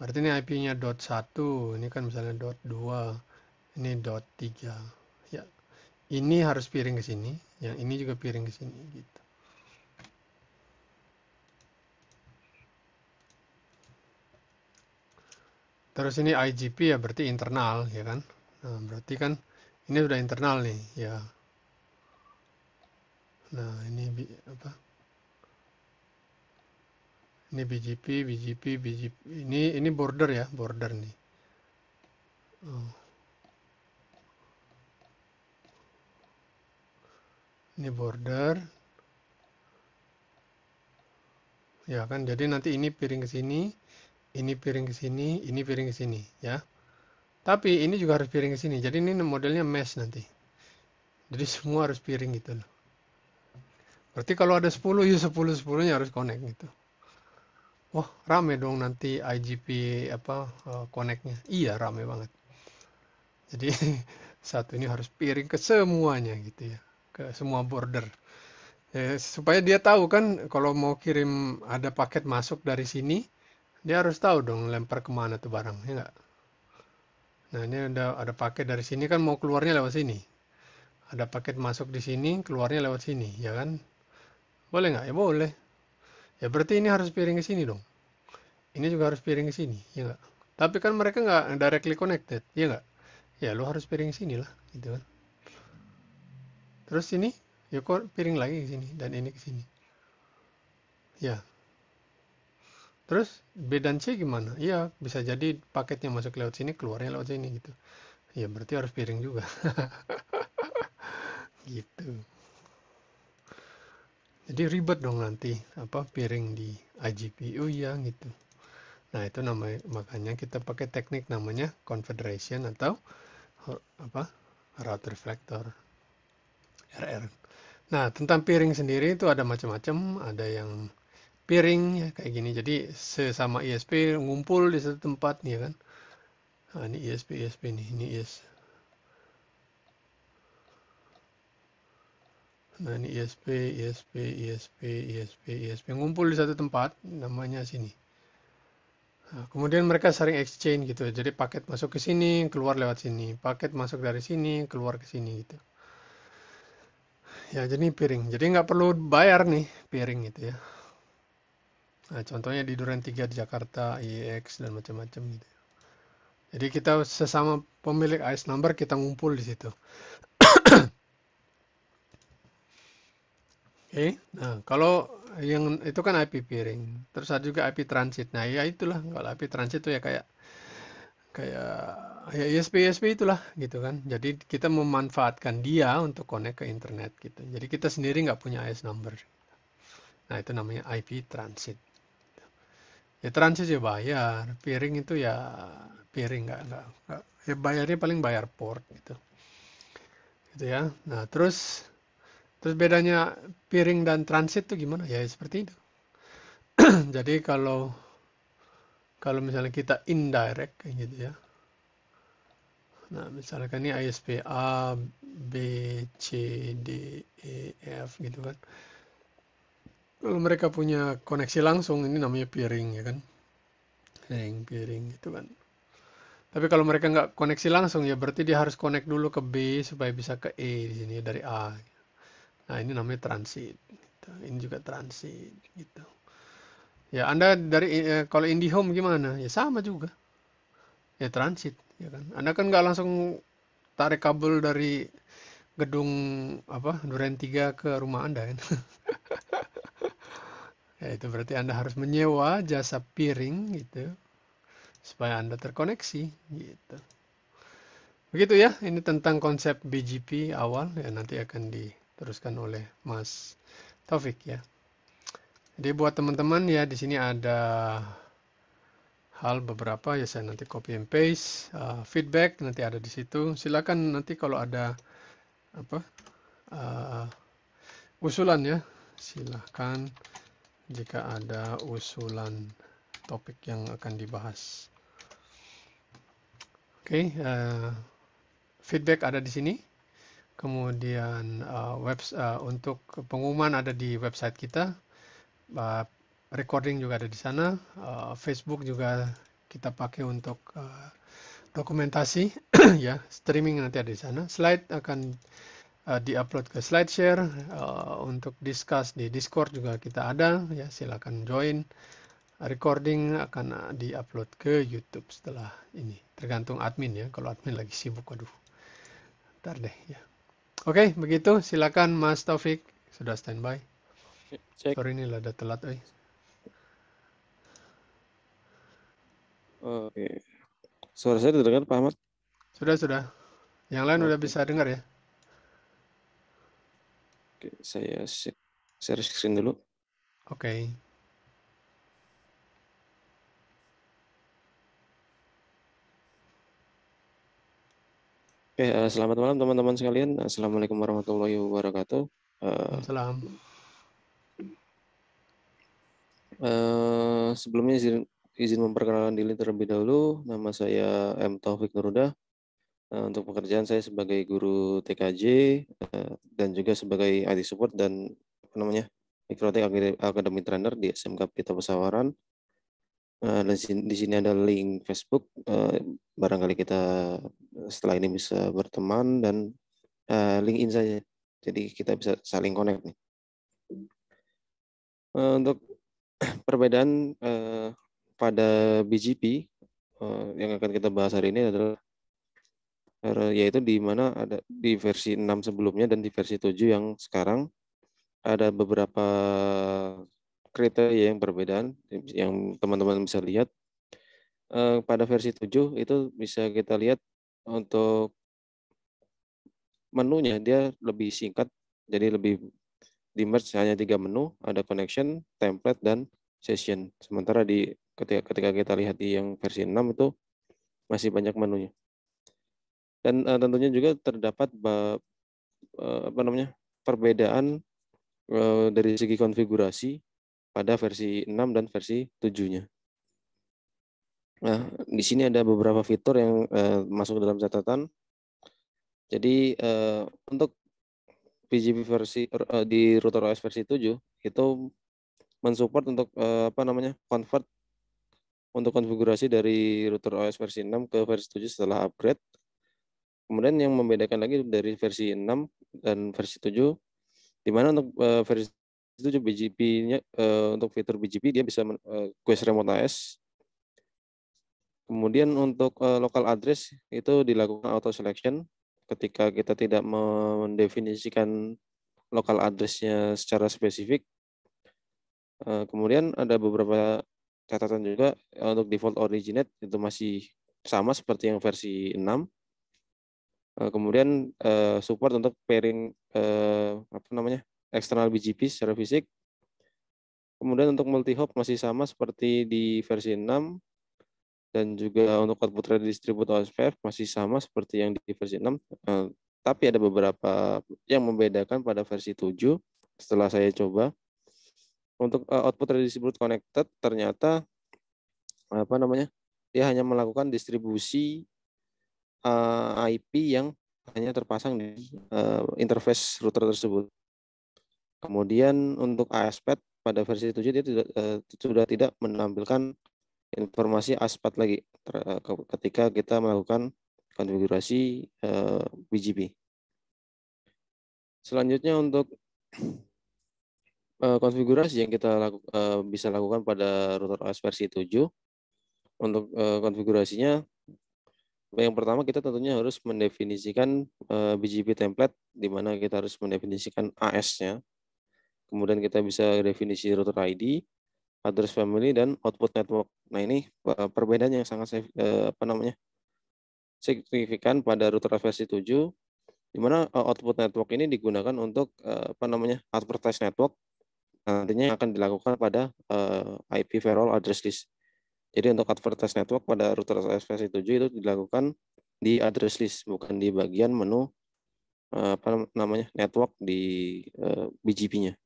Berarti ini IP-nya dot 1, ini kan misalnya dot 2, ini dot 3. Ya. Ini harus piring ke sini, yang ini juga piring ke sini gitu. Terus ini IGP ya berarti internal ya kan. Nah, berarti kan ini sudah internal nih ya. Nah, ini apa? ini BGP BGP BGP ini ini border ya border nih oh. ini border ya kan jadi nanti ini piring ke sini ini piring ke sini ini piring ke sini ya tapi ini juga harus piring ke sini jadi ini modelnya mesh nanti jadi semua harus piring gitu loh berarti kalau ada 10 ya 10 10 nya harus connect gitu Wah, rame dong nanti IGP apa uh, Iya, rame banget. Jadi satu ini harus piring ke semuanya gitu ya, ke semua border. Ya, supaya dia tahu kan kalau mau kirim ada paket masuk dari sini, dia harus tahu dong lempar kemana tuh barang, ya enggak? Nah, ini ada ada paket dari sini kan mau keluarnya lewat sini. Ada paket masuk di sini, keluarnya lewat sini, ya kan? Boleh nggak? Ya boleh ya berarti ini harus piring ke sini dong ini juga harus piring ke sini ya enggak tapi kan mereka nggak directly connected ya enggak ya lo harus piring ke sini lah gitu kan terus sini ya kok piring lagi ke sini dan ini ke sini ya terus B dan C gimana iya bisa jadi paketnya masuk lewat sini keluarnya lewat sini gitu ya berarti harus piring juga gitu jadi ribet dong nanti apa piring di IGPU yang gitu nah itu namanya makanya kita pakai teknik namanya confederation atau apa route reflector RR nah tentang piring sendiri itu ada macam-macam ada yang piring ya kayak gini jadi sesama ISP ngumpul di satu tempat nih ya kan nah, ini ISP ISP nih ini ISP Nah ini e ISP, ISP, e ISP, e ISP, ISP ngumpul di satu tempat namanya sini. Nah, kemudian mereka sering exchange gitu. Jadi paket masuk ke sini, keluar lewat sini. Paket masuk dari sini, keluar ke sini gitu. Ya jadi piring. Jadi nggak perlu bayar nih piring gitu ya. Nah, contohnya di Duren 3 di Jakarta, IEX dan macam-macam gitu. Ya. Jadi kita sesama pemilik IS number kita ngumpul di situ. Oke, nah kalau yang itu kan IP peering, terus ada juga IP transit. Nah ya itulah kalau IP transit itu ya kayak kayak ya ISP ISP itulah gitu kan. Jadi kita memanfaatkan dia untuk connect ke internet gitu. Jadi kita sendiri nggak punya IS number. Nah itu namanya IP transit. Ya transit ya bayar, peering itu ya peering nggak nggak ya bayarnya paling bayar port gitu. Gitu ya. Nah terus Terus bedanya piring dan transit tuh gimana? Ya seperti itu. Jadi kalau kalau misalnya kita indirect gitu ya. Nah, misalkan ini ISP A, B, C, D, E, F gitu kan. Kalau mereka punya koneksi langsung, ini namanya piring ya kan. Peering, piring gitu kan. Tapi kalau mereka nggak koneksi langsung ya berarti dia harus connect dulu ke B supaya bisa ke E di sini dari A. Nah, ini namanya transit. Gitu. Ini juga transit gitu. Ya, Anda dari eh, kalau IndiHome gimana? Ya sama juga. Ya transit, ya kan. Anda kan nggak langsung tarik kabel dari gedung apa Duren 3 ke rumah Anda kan. ya, itu berarti Anda harus menyewa jasa piring gitu supaya Anda terkoneksi gitu. Begitu ya, ini tentang konsep BGP awal ya nanti akan di diteruskan oleh Mas Taufik ya. Jadi buat teman-teman ya di sini ada hal beberapa ya saya nanti copy and paste uh, feedback nanti ada di situ. Silakan nanti kalau ada apa uh, usulan ya silahkan jika ada usulan topik yang akan dibahas. Oke, okay, uh, eh, feedback ada di sini kemudian uh, webs uh, untuk pengumuman ada di website kita uh, recording juga ada di sana uh, Facebook juga kita pakai untuk uh, dokumentasi ya streaming nanti ada di sana slide akan uh, diupload ke SlideShare uh, untuk discuss di Discord juga kita ada ya silakan join recording akan uh, diupload ke YouTube setelah ini tergantung admin ya kalau admin lagi sibuk aduh ntar deh ya Oke, okay, begitu. Silakan Mas Taufik sudah standby. Cek. Sorry ini lada telat, oi. Eh. Oke. Okay. Suara saya terdengar, Pak Ahmad? Sudah, sudah. Yang lain okay. udah bisa dengar ya? Oke, okay, saya share screen dulu. Oke. Okay. Oke, okay, eh, selamat malam teman-teman sekalian. Assalamualaikum warahmatullahi wabarakatuh. Salam. Uh, eh, eh, sebelumnya izin, izin memperkenalkan diri terlebih dahulu. Nama saya M. Taufik Nuruda. Uh, untuk pekerjaan saya sebagai guru TKJ uh, dan juga sebagai IT support dan apa namanya Mikrotek Akademi Trainer di SMK Pita Pesawaran uh, di sini ada link Facebook. Eh, barangkali kita eh, setelah ini bisa berteman dan link in saja. Jadi kita bisa saling connect nih. untuk perbedaan pada BGP yang akan kita bahas hari ini adalah er, yaitu di mana ada di versi 6 sebelumnya dan di versi 7 yang sekarang ada beberapa kriteria yang berbeda yang teman-teman bisa lihat. Eh, pada versi 7 itu bisa kita lihat untuk menunya dia lebih singkat, jadi lebih di merge hanya tiga menu, ada connection, template, dan session. Sementara di ketika, ketika kita lihat di yang versi 6 itu masih banyak menunya. Dan uh, tentunya juga terdapat uh, apa namanya perbedaan uh, dari segi konfigurasi pada versi 6 dan versi 7-nya. Nah, di sini ada beberapa fitur yang uh, masuk dalam catatan. Jadi uh, untuk PGP versi uh, di router OS versi 7 itu mensupport untuk uh, apa namanya? convert untuk konfigurasi dari router OS versi 6 ke versi 7 setelah upgrade. Kemudian yang membedakan lagi dari versi 6 dan versi 7 di mana untuk uh, versi itu BGP-nya uh, eh, untuk fitur BGP dia bisa uh, eh, quest remote AS. Kemudian untuk uh, eh, local address itu dilakukan auto selection ketika kita tidak mendefinisikan local address-nya secara spesifik. Uh, kemudian ada beberapa catatan juga untuk default originate itu masih sama seperti yang versi 6 kemudian support untuk pairing apa namanya eksternal BGP secara fisik. Kemudian untuk multi hop masih sama seperti di versi 6 dan juga untuk output redistribute OSPF masih sama seperti yang di versi 6 eh, tapi ada beberapa yang membedakan pada versi 7 setelah saya coba untuk eh, output output redistribute connected ternyata apa namanya dia hanya melakukan distribusi eh, IP yang hanya terpasang di interface router tersebut Kemudian untuk ASPAD pada versi 7 dia tidak, eh, sudah tidak menampilkan informasi ASPAD lagi ter, eh, ketika kita melakukan konfigurasi eh, BGP. Selanjutnya untuk eh, konfigurasi yang kita laku, eh, bisa lakukan pada router OS versi 7 untuk eh, konfigurasinya yang pertama kita tentunya harus mendefinisikan eh, BGP template di mana kita harus mendefinisikan AS-nya Kemudian kita bisa definisi router ID, address family dan output network. Nah, ini eh, perbedaannya yang sangat eh, apa namanya? signifikan pada router versi 7 di mana eh, output network ini digunakan untuk apa namanya? advertise network nantinya akan dilakukan pada IP firewall address list. Jadi untuk advertise network pada router versi 7 itu dilakukan di address list bukan di bagian menu apa namanya network di BGP-nya.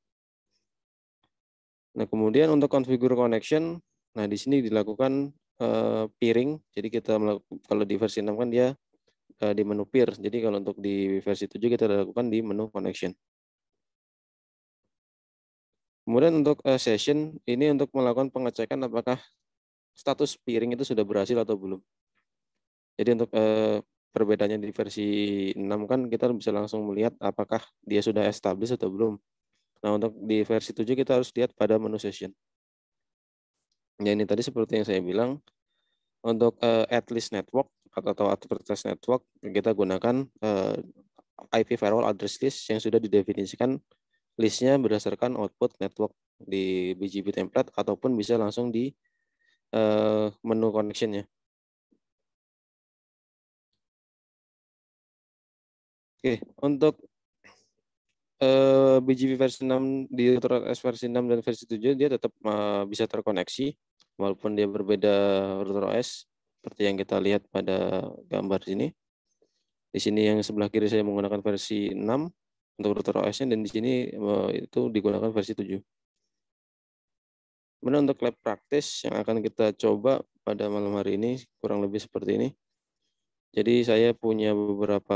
Nah, kemudian untuk configure connection, nah di sini dilakukan uh, peering. Jadi kita kalau di versi 6 kan dia uh, di menu peer. Jadi kalau untuk di versi 7 kita lakukan di menu connection. Kemudian untuk uh, session ini untuk melakukan pengecekan apakah status peering itu sudah berhasil atau belum. Jadi untuk uh, perbedaannya di versi 6 kan kita bisa langsung melihat apakah dia sudah established atau belum. Nah, untuk di versi 7 kita harus lihat pada menu session. nah ini tadi seperti yang saya bilang, untuk uh, at least network atau advertise network, kita gunakan uh, eh, IP firewall address list yang sudah didefinisikan listnya berdasarkan output network di BGP template ataupun bisa langsung di uh, menu connectionnya. Oke, untuk uh, eh, BGP versi 6 di router versi 6 dan versi 7 dia tetap uh, eh, bisa terkoneksi walaupun dia berbeda router OS seperti yang kita lihat pada gambar sini. Di sini yang sebelah kiri saya menggunakan versi 6 untuk router OS-nya dan di sini eh, itu digunakan versi 7. Kemudian untuk lab praktis yang akan kita coba pada malam hari ini kurang lebih seperti ini. Jadi saya punya beberapa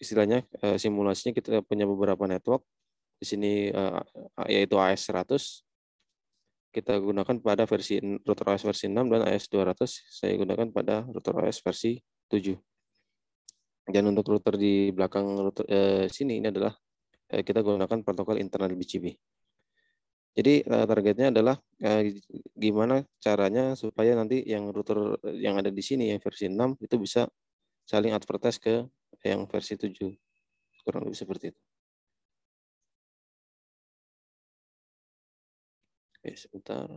istilahnya eh, simulasinya kita punya beberapa network. Di sini eh, yaitu AS100 kita gunakan pada versi router OS versi 6 dan AS200 saya gunakan pada router OS versi 7. Dan untuk router di belakang router eh, sini ini adalah kita gunakan protokol internal BCB Jadi targetnya adalah gimana caranya supaya nanti yang router yang ada di sini yang versi 6 itu bisa saling advertise ke yang versi 7. Kurang lebih seperti itu. Oke, sebentar.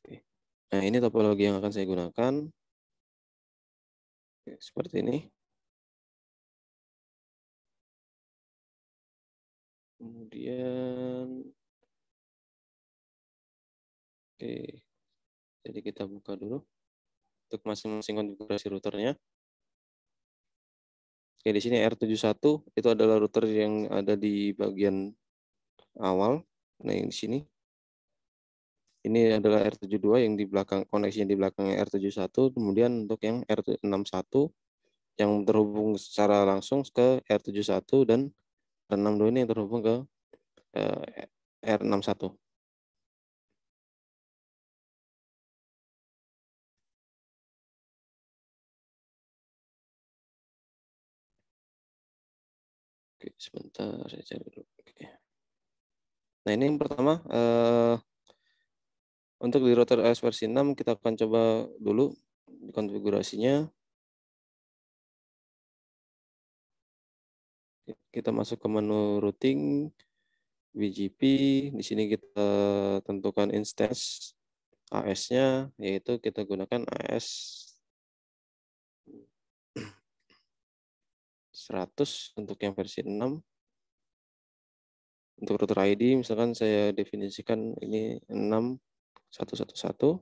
Oke. Nah, ini topologi yang akan saya gunakan. Oke, seperti ini. Kemudian Oke. Jadi kita buka dulu untuk masing-masing konfigurasi routernya. Oke, di sini R71 itu adalah router yang ada di bagian awal. Nah, yang di sini. Ini adalah R72 yang di belakang koneksinya di belakangnya R71, kemudian untuk yang R61 yang terhubung secara langsung ke R71 dan R62 ini yang terhubung ke eh, R61. Sebentar, saya cari dulu. Nah, ini yang pertama. Eh, untuk di router OS versi 6, kita akan coba dulu konfigurasinya. Kita masuk ke menu routing, BGP. Di sini kita tentukan instance AS-nya, yaitu kita gunakan AS 100 untuk yang versi 6. Untuk router ID misalkan saya definisikan ini 6111.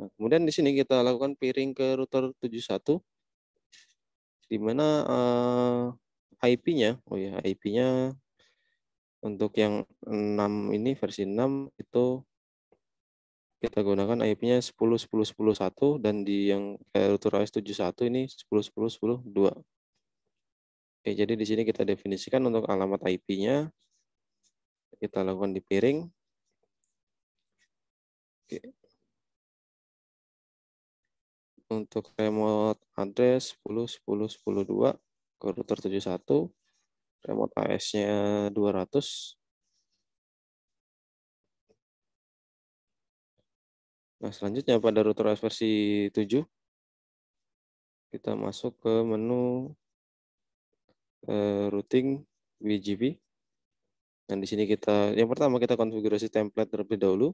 Nah, kemudian di sini kita lakukan peering ke router 71 di mana uh, eh, IP-nya, oh ya IP-nya untuk yang 6 ini versi 6 itu kita gunakan IP-nya 10 10 10 1 dan di yang router AS71 ini 10 10 10 2. Oke, jadi di sini kita definisikan untuk alamat IP-nya kita lakukan di piring. Oke. Untuk remote address 10 10 10 2 ke router 71 remote AS-nya 200 Nah, selanjutnya pada router OS versi 7 kita masuk ke menu eh, routing BGP. Dan nah, di sini kita yang pertama kita konfigurasi template terlebih dahulu.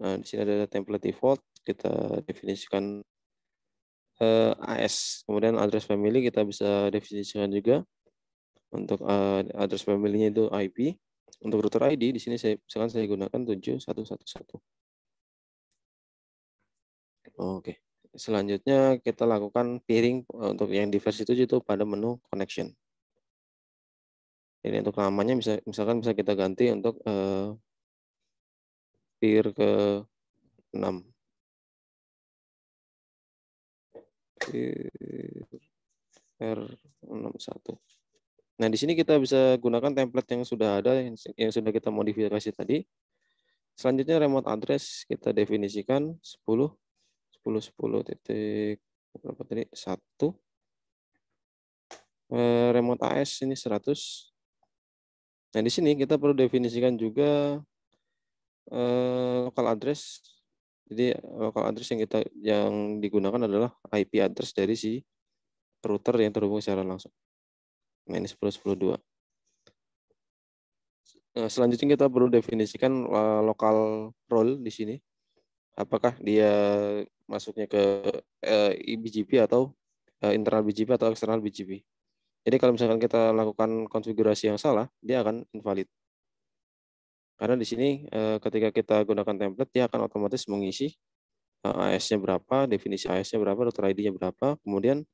Nah, di sini ada template default, kita definisikan eh, AS. Kemudian address family kita bisa definisikan juga untuk uh, address family-nya itu IP. Untuk router ID di sini saya misalkan saya gunakan 7111. Oke. Selanjutnya kita lakukan pairing eh, untuk yang di versi itu pada menu connection. Ini untuk namanya bisa misalkan bisa kita ganti untuk uh, peer ke 6. R61. Nah, di sini kita bisa gunakan template yang sudah ada yang sudah kita modifikasi tadi. Selanjutnya remote address kita definisikan 10 10 10 titik berapa tadi? 1 eh, remote AS ini 100. Nah, di sini kita perlu definisikan juga eh, local address. Jadi local address yang kita yang digunakan adalah IP address dari si router yang terhubung secara langsung. Nah, ini 10 10 2. selanjutnya kita perlu definisikan uh, lokal role di sini. Apakah dia masuknya ke uh, eh, BGP atau uh, internal BGP atau eksternal BGP. Jadi kalau misalkan kita lakukan konfigurasi yang salah, dia akan invalid. Karena di sini uh, ketika kita gunakan template, dia akan otomatis mengisi uh, AS-nya berapa, definisi AS-nya berapa, router ID-nya berapa, kemudian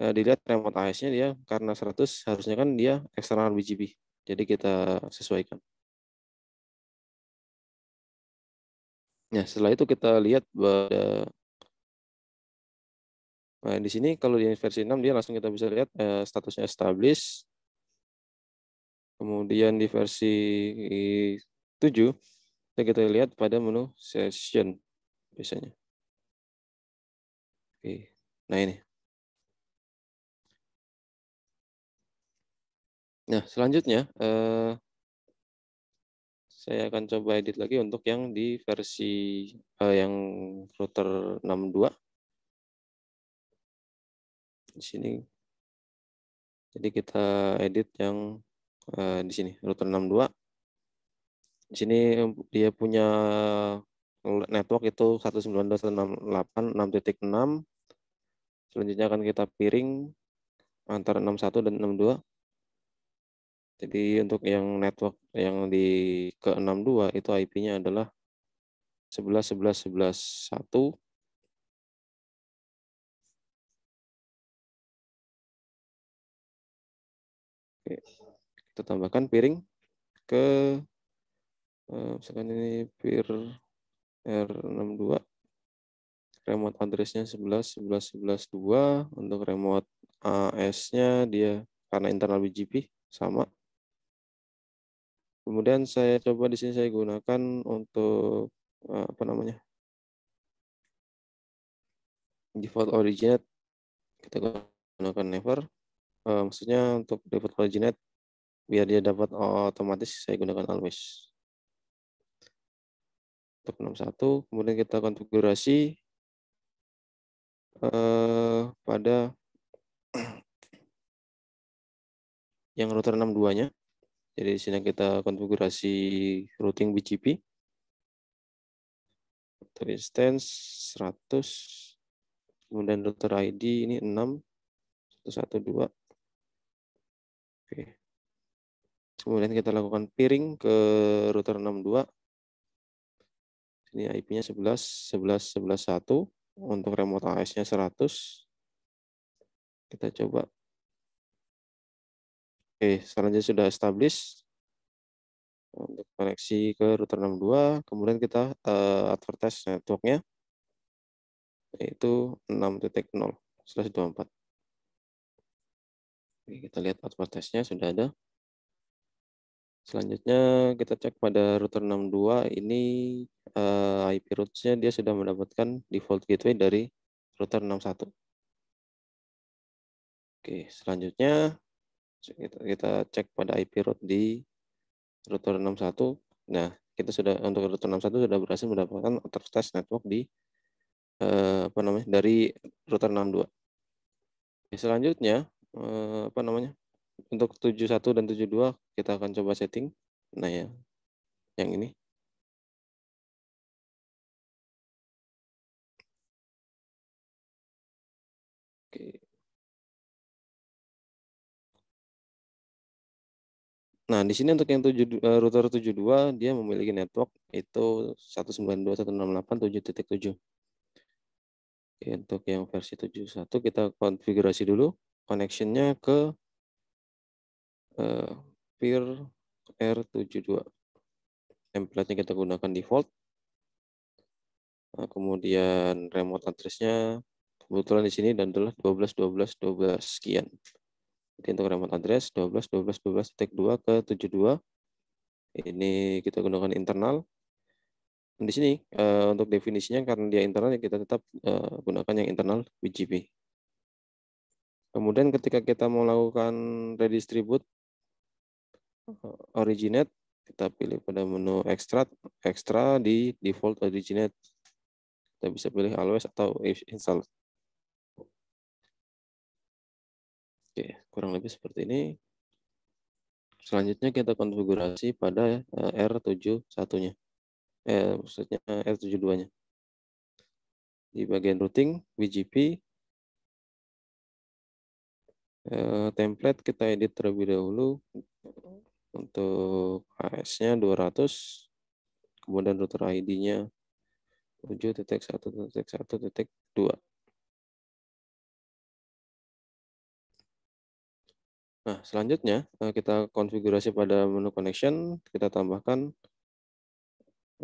uh, dilihat remote AS-nya dia karena 100 harusnya kan dia eksternal BGP. Jadi kita sesuaikan. Nah, setelah itu kita lihat pada Nah, di sini kalau di versi 6 dia langsung kita bisa lihat eh, statusnya establish. Kemudian di versi 7 kita kita lihat pada menu session biasanya. Oke. Nah, ini. Nah, selanjutnya eh, saya akan coba edit lagi untuk yang di versi uh, yang router 62. Di sini. Jadi kita edit yang uh, di sini router 62. Di sini eh, dia punya network itu 192.168.6.6 Selanjutnya akan kita piring antara 61 dan 62. Jadi untuk yang network yang di ke-62 itu IP-nya adalah 11 11 11 1 Oke. Kita tambahkan piring ke eh, misalkan ini peer R62 remote address-nya 11 11 11 2 untuk remote AS-nya dia karena internal BGP sama Kemudian saya coba di sini saya gunakan untuk eh, apa namanya? default originate kita gunakan never. Uh, maksudnya untuk default originate biar dia dapat otomatis saya gunakan always. Untuk 61 kemudian kita konfigurasi uh, pada yang router 62-nya. Jadi di sini kita konfigurasi routing BGP. Router instance 100. Kemudian router ID ini 6 112. Oke. Kemudian kita lakukan peering ke router 62. Ini IP-nya 11 11 11 1 untuk remote AS-nya 100. Kita coba Oke, selanjutnya sudah establish untuk koneksi ke router 62, kemudian kita uh, advertise networknya yaitu 6.0 slash 24. Oke, kita lihat advertise-nya sudah ada. Selanjutnya kita cek pada router 62 ini uh, eh, IP routes-nya dia sudah mendapatkan default gateway dari router 61. Oke, selanjutnya kita, kita cek pada IP route di router 61. Nah, kita sudah untuk router 61 sudah berhasil mendapatkan outer test network di eh, apa namanya dari router 62. Selanjutnya eh, apa namanya untuk 71 dan 72 kita akan coba setting. Nah ya, yang ini Nah, di sini untuk yang 7 eh, router 72 dia memiliki network itu 192.168.7.7. untuk yang versi 71 kita konfigurasi dulu connectionnya ke uh, peer R72. Template-nya kita gunakan default. Nah, kemudian remote address-nya kebetulan di sini dan adalah 12 12 12 sekian. Jadi untuk remote address 12 12 12 titik 2 ke 72. Ini kita gunakan internal. Di sini uh, untuk definisinya karena dia internal ya kita tetap uh, gunakan yang internal BGP. Kemudian ketika kita mau lakukan redistribute originate kita pilih pada menu extract extra di default originate kita bisa pilih always atau if install kurang lebih seperti ini. Selanjutnya kita konfigurasi pada eh, R71-nya. Eh, maksudnya R72-nya. Di bagian routing, BGP, eh, template kita edit terlebih dahulu. Untuk AS-nya 200, kemudian router ID-nya 7.1.1.2. Nah, selanjutnya eh, kita konfigurasi pada menu connection, kita tambahkan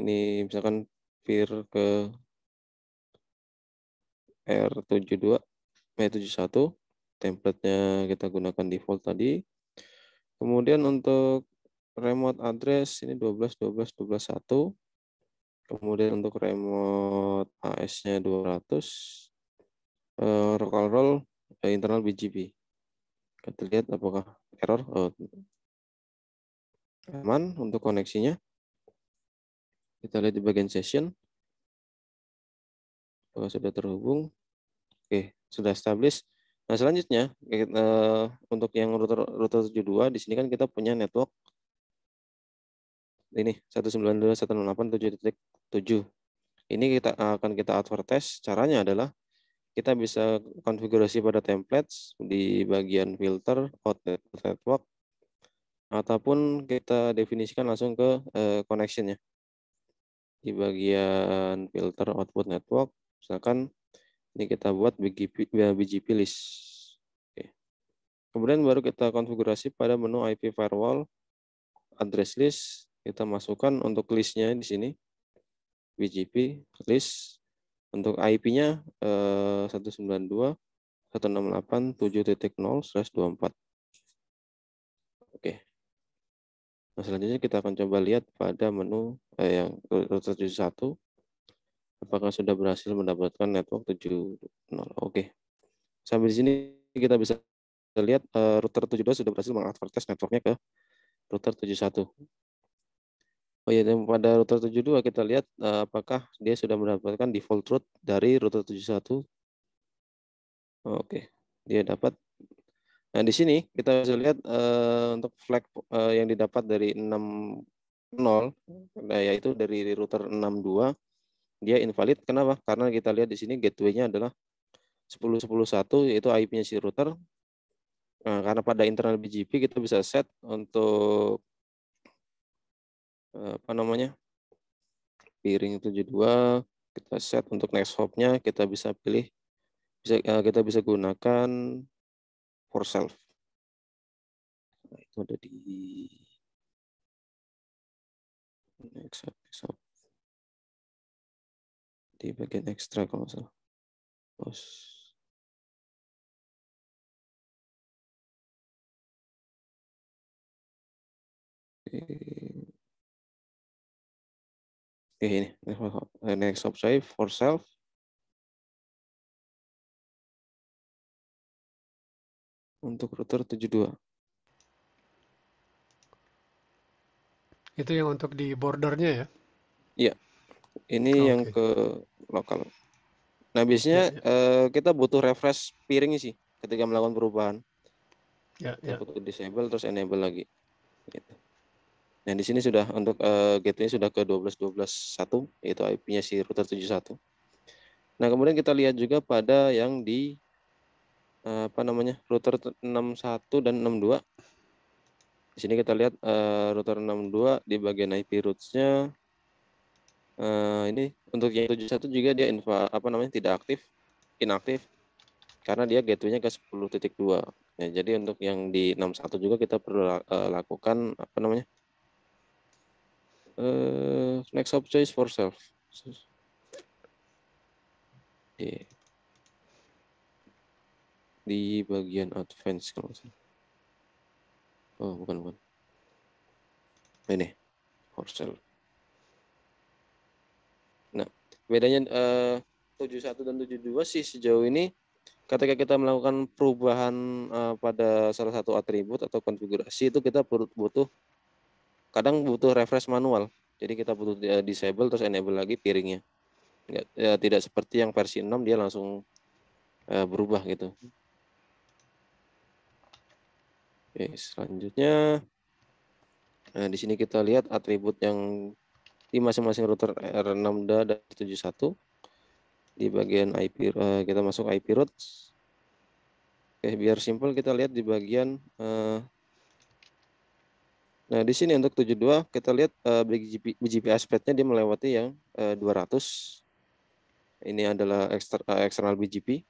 ini misalkan peer ke R72, m 71, template-nya kita gunakan default tadi. Kemudian untuk remote address ini 12 12 12 1. Kemudian untuk remote AS-nya 200. Eh, local role uh, internal BGP kita lihat apakah error oh, aman untuk koneksinya kita lihat di bagian session apakah sudah terhubung oke sudah established nah selanjutnya kita, eh, untuk yang router router 72 di sini kan kita punya network ini 192.168.7.7 ini kita akan kita advertise caranya adalah kita bisa konfigurasi pada templates di bagian filter output network ataupun kita definisikan langsung ke uh, connectionnya di bagian filter output network misalkan ini kita buat BGP, eh, BGP list Oke. kemudian baru kita konfigurasi pada menu IP firewall address list kita masukkan untuk listnya di sini BGP list untuk IP-nya eh, 192.168.7.0/24. Oke. Nah, selanjutnya kita akan coba lihat pada menu eh, yang router 71 apakah sudah berhasil mendapatkan network 70. Oke. Sampai di sini kita bisa lihat eh, router 72 sudah berhasil mengadvertise networknya ke router 71. Oh ya, dan pada router 72 kita lihat uh, apakah dia sudah mendapatkan default root dari router 71. Oke, okay. dia dapat. Nah, di sini kita bisa lihat uh, untuk flag uh, yang didapat dari 60 nah, yaitu dari router 62 dia invalid. Kenapa? Karena kita lihat di sini gateway-nya adalah 1011 yaitu IP-nya si router. Nah, karena pada internal BGP kita bisa set untuk Eh, apa namanya piring dua kita set untuk next hop kita bisa pilih bisa eh, kita bisa gunakan for self nah, itu ada di next hop, next hop. di bagian ekstra kalau salah bos Oke ini next stop saya for self untuk router 72. Itu yang untuk di bordernya ya? Iya. Ini oh, yang okay. ke lokal. Nah, biasanya ya, ya. Uh, kita butuh refresh piring sih ketika melakukan perubahan. Ya, kita ya. disable terus enable lagi. Gitu. Nah, di sini sudah untuk uh, eh, gateway sudah ke 12.12.1 yaitu IP-nya si router 71. Nah, kemudian kita lihat juga pada yang di uh, apa namanya? router 61 dan 62. Di sini kita lihat uh, router 62 di bagian IP routes nya uh, ini untuk yang 71 juga dia info apa namanya? tidak aktif, inaktif karena dia gateway-nya ke 10.2. Nah, jadi untuk yang di 61 juga kita perlu uh, lakukan apa namanya? uh, next of choice for self. Di bagian advance kalau saya. Oh, bukan bukan. Ini for self. Nah, bedanya eh, uh, 71 dan 72 sih sejauh ini ketika kita melakukan perubahan uh, pada salah satu atribut atau konfigurasi itu kita butuh kadang butuh refresh manual jadi kita butuh eh, disable terus enable lagi piringnya nggak ya, tidak seperti yang versi 6 dia langsung uh, berubah gitu oke selanjutnya nah, di sini kita lihat atribut yang di masing-masing router r 6 dan 71 di bagian IP uh, kita masuk IP route oke biar simple kita lihat di bagian uh, Nah, di sini untuk 72 kita lihat uh, eh, BGP, BGP aspeknya dia melewati yang uh, eh, 200. Ini adalah ekster, uh, eksternal BGP.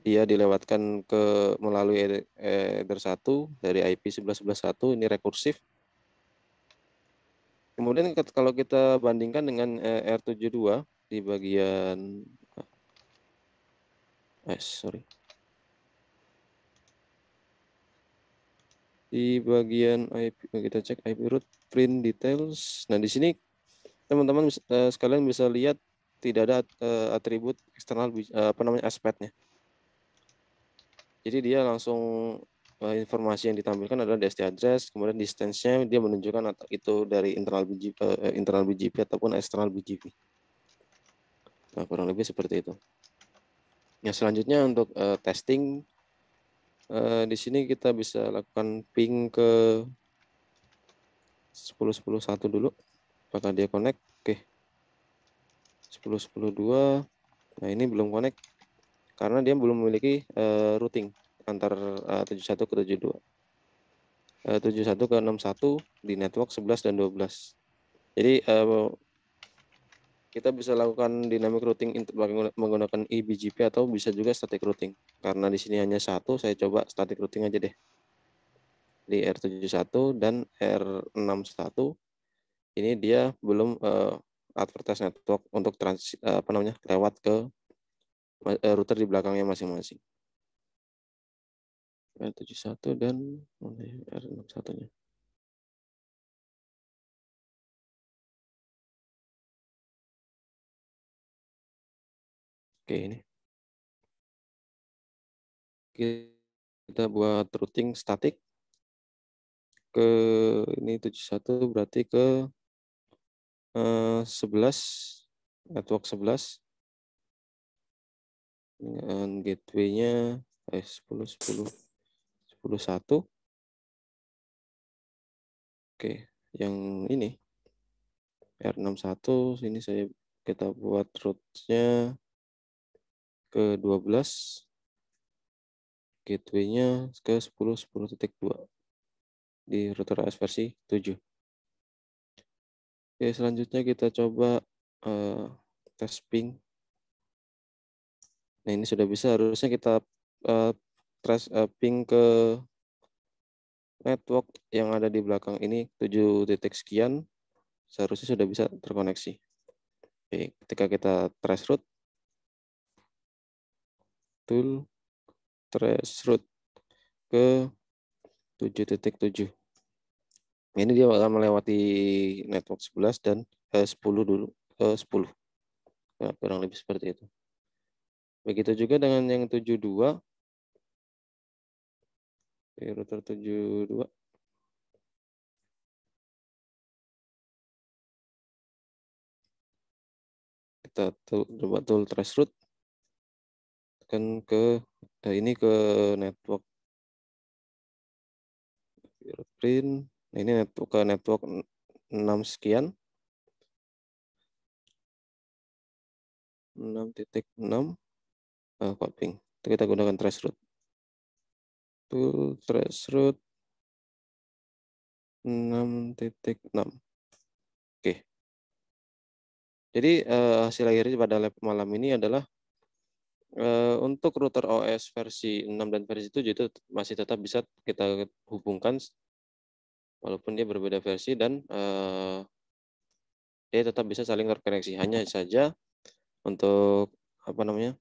Dia dilewatkan ke melalui Ether e-, e-, 1 dari IP 1111 ini rekursif. Kemudian kalau kita bandingkan dengan e, R72 di bagian eh, sorry di bagian IP kita cek IP root print details. Nah, di sini teman-teman eh, sekalian bisa lihat tidak ada eh, atribut eksternal eh, apa namanya aspeknya. Jadi dia langsung informasi yang ditampilkan adalah DST address, kemudian distance-nya dia menunjukkan itu dari internal BGP, internal BGP ataupun eksternal BGP. Nah, kurang lebih seperti itu. Yang nah, selanjutnya untuk testing Eh, di sini kita bisa lakukan ping ke 10 10 1 dulu. Apakah dia connect? Oke. 10 10 2. Nah, ini belum connect karena dia belum memiliki uh, routing antar eh, uh, 71 ke 72. 71 ke 61 di network 11 dan 12. Jadi kita bisa lakukan dynamic routing menggunakan eBGP e atau bisa juga static routing. Karena di sini hanya satu, saya coba static routing aja deh. Di R71 dan R61 ini dia belum uh, advertise network untuk trans uh, apa namanya lewat ke uh, router di belakangnya masing-masing. R71 dan ya, R61-nya. Oke ini. Kita buat routing statik ke ini 71 berarti ke uh, eh, 11 network 11 dengan gateway-nya eh 10 10 10 1 Oke, yang ini R61 sini saya kita buat route-nya ke-12 gateway-nya ke 10 10.2 di router AS versi 7. Oke, selanjutnya kita coba uh, tes ping. Nah, ini sudah bisa harusnya kita uh, eh, tes uh, eh, ping ke network yang ada di belakang ini 7 detik sekian seharusnya sudah bisa terkoneksi. Oke, ketika kita trace route Abdul Tresrut ke 7.7. Ini dia akan melewati network 11 dan ke 10 dulu ke 10. Ya, kurang lebih seperti itu. Begitu juga dengan yang 72 di router 72 kita coba tool traceroute akan ke eh, ini ke network print nah, ini network ke network 6 sekian 6.6 uh, ah, kok itu kita gunakan trace route tool trace route 6.6 oke okay. jadi uh, hasil akhirnya pada lab malam ini adalah Eh, untuk router OS versi 6 dan versi 7 itu masih tetap bisa kita hubungkan walaupun dia berbeda versi dan uh, dia tetap bisa saling terkoneksi. Hanya saja untuk apa namanya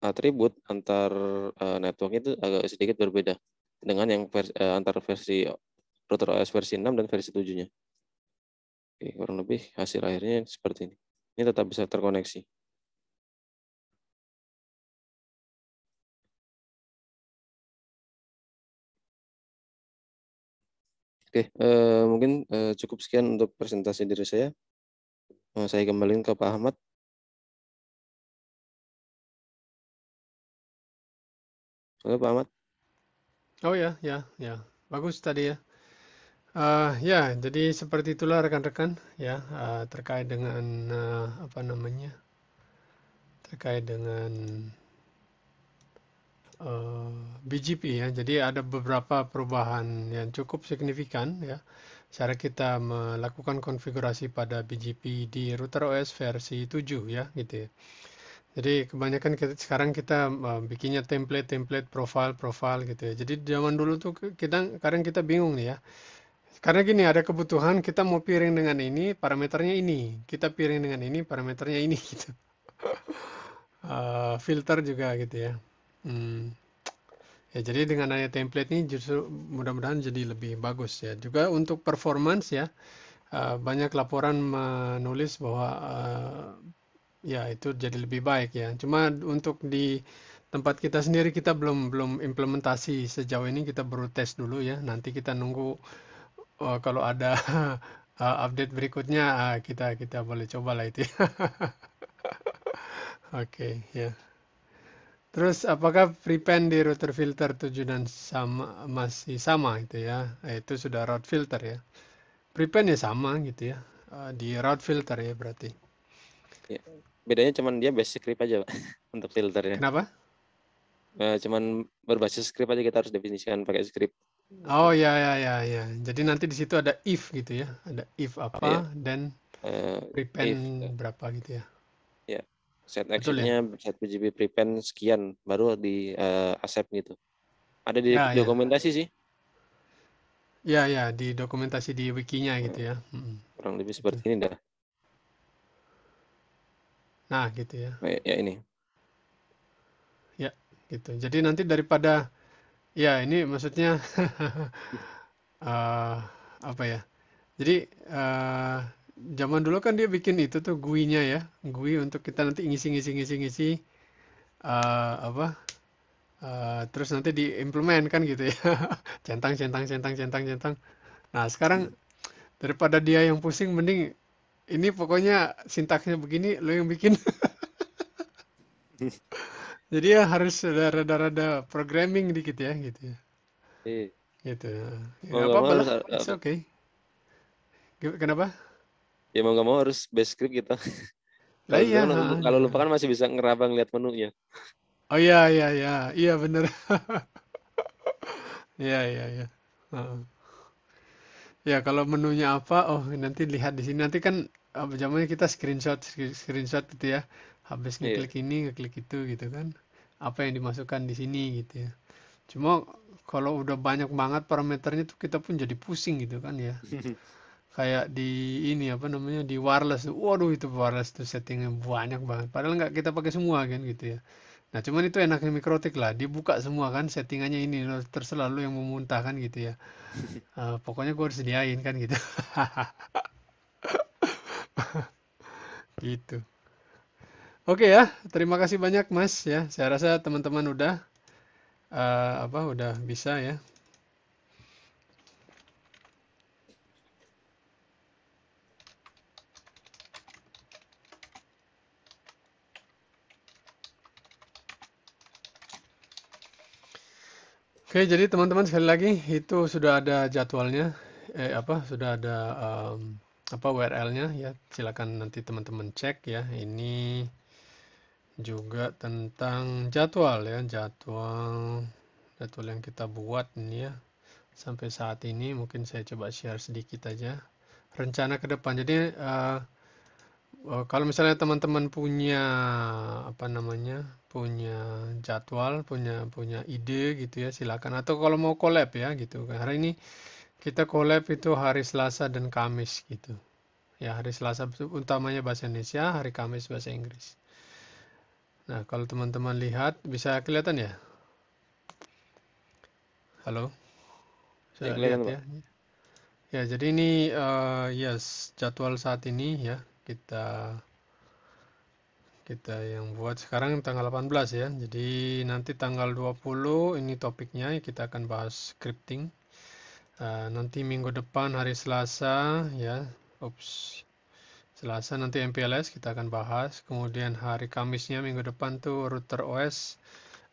atribut antar uh, network itu agak sedikit berbeda dengan yang versi, uh, antar versi router OS versi 6 dan versi 7-nya. Oke, kurang lebih hasil akhirnya seperti ini. Ini tetap bisa terkoneksi. Oke, eh, mungkin eh, cukup sekian untuk presentasi diri saya. Eh, saya kembaliin ke Pak Ahmad. Halo Pak Ahmad. Oh ya, ya, ya. Bagus tadi ya. Uh, ya, jadi seperti itulah rekan-rekan ya uh, terkait dengan uh, apa namanya terkait dengan Eh, BGP ya. Jadi ada beberapa perubahan yang cukup signifikan ya. Cara kita melakukan konfigurasi pada BGP di router OS versi 7 ya gitu ya. Jadi kebanyakan kita, sekarang kita uh, bikinnya template-template profile-profile gitu ya. Jadi zaman dulu tuh kita kadang kita bingung nih ya. Karena gini ada kebutuhan kita mau piring dengan ini parameternya ini, kita piring dengan ini parameternya ini gitu. uh, filter juga gitu ya. Hmm. Ya, jadi dengan adanya template ini justru mudah-mudahan jadi lebih bagus ya. Juga untuk performance ya, eh, banyak laporan menulis bahwa eh, ya itu jadi lebih baik ya. Cuma untuk di tempat kita sendiri kita belum belum implementasi sejauh ini kita baru tes dulu ya. Nanti kita nunggu eh, kalau ada update berikutnya kita kita boleh lah itu. Ya. Oke, okay, ya. Yeah. Terus apakah prepend di router filter tujuh dan sama masih sama gitu ya? Eh, itu sudah route filter ya. Prepend ya sama gitu ya. Eh, di route filter ya berarti. Ya, bedanya cuman dia basic script aja Pak untuk filternya. Kenapa? Nah, cuman berbasis script aja kita harus definisikan pakai script. Oh ya ya ya ya. Jadi nanti di situ ada if gitu ya. Ada if apa oh, ya. dan uh, prepend if, berapa gitu ya set actionnya ya? set PGP prepend sekian baru di uh, eh, accept gitu ada di ya, ya. dokumentasi ya. sih ya ya di dokumentasi di wikinya nah, gitu ya hmm. kurang lebih gitu. seperti ini dah nah gitu ya ya, ya ini ya gitu jadi nanti daripada ya ini maksudnya uh, apa ya jadi uh, zaman dulu kan dia bikin itu tuh guinya ya gui untuk kita nanti ngisi ngisi ngisi ngisi uh, apa uh, terus nanti diimplement kan gitu ya centang centang centang centang centang nah sekarang iya. daripada dia yang pusing mending ini pokoknya sintaksnya begini lo yang bikin jadi ya harus ada rada-rada programming dikit ya gitu ya iya. gitu ya, apa-apa lah it's okay kenapa ya mau nggak mau harus base script kita gitu. iya, gitu kan nah, iya, nah, kalau lupa kan masih bisa ngeraba ngeliat menunya oh iya iya iya iya bener iya iya iya uh. ya kalau menunya apa oh nanti lihat di sini nanti kan eh, zamannya kita screenshot screenshot gitu ya habis iya. ngeklik iya. ini ngeklik itu gitu kan apa yang dimasukkan di sini gitu ya. Cuma kalau udah banyak banget parameternya tuh kita pun jadi pusing gitu kan ya. kayak di ini apa namanya di wireless waduh itu wireless tuh settingnya banyak banget padahal nggak kita pakai semua kan gitu ya nah cuman itu enaknya mikrotik lah dibuka semua kan settingannya ini terselalu yang memuntahkan gitu ya uh, pokoknya gue harus sediain kan gitu gitu oke ya terima kasih banyak mas ya saya rasa teman-teman udah uh, apa udah bisa ya Oke, jadi teman-teman sekali lagi itu sudah ada jadwalnya, eh apa sudah ada um, apa URL-nya ya. Silakan nanti teman-teman cek ya. Ini juga tentang jadwal ya, jadwal jadwal yang kita buat ini ya. Sampai saat ini mungkin saya coba share sedikit aja rencana ke depan. Jadi uh, uh, kalau misalnya teman-teman punya apa namanya punya jadwal punya punya ide gitu ya silakan atau kalau mau collab ya gitu kan. hari ini kita collab itu hari Selasa dan Kamis gitu ya hari Selasa utamanya bahasa Indonesia hari Kamis bahasa Inggris nah kalau teman-teman lihat bisa kelihatan ya halo Saya ya, kelihatan, lihat ya ya jadi ini uh, yes jadwal saat ini ya kita kita yang buat sekarang tanggal 18 ya jadi nanti tanggal 20 ini topiknya kita akan bahas scripting uh, nanti minggu depan hari Selasa ya ups Selasa nanti MPLS kita akan bahas kemudian hari Kamisnya minggu depan tuh router OS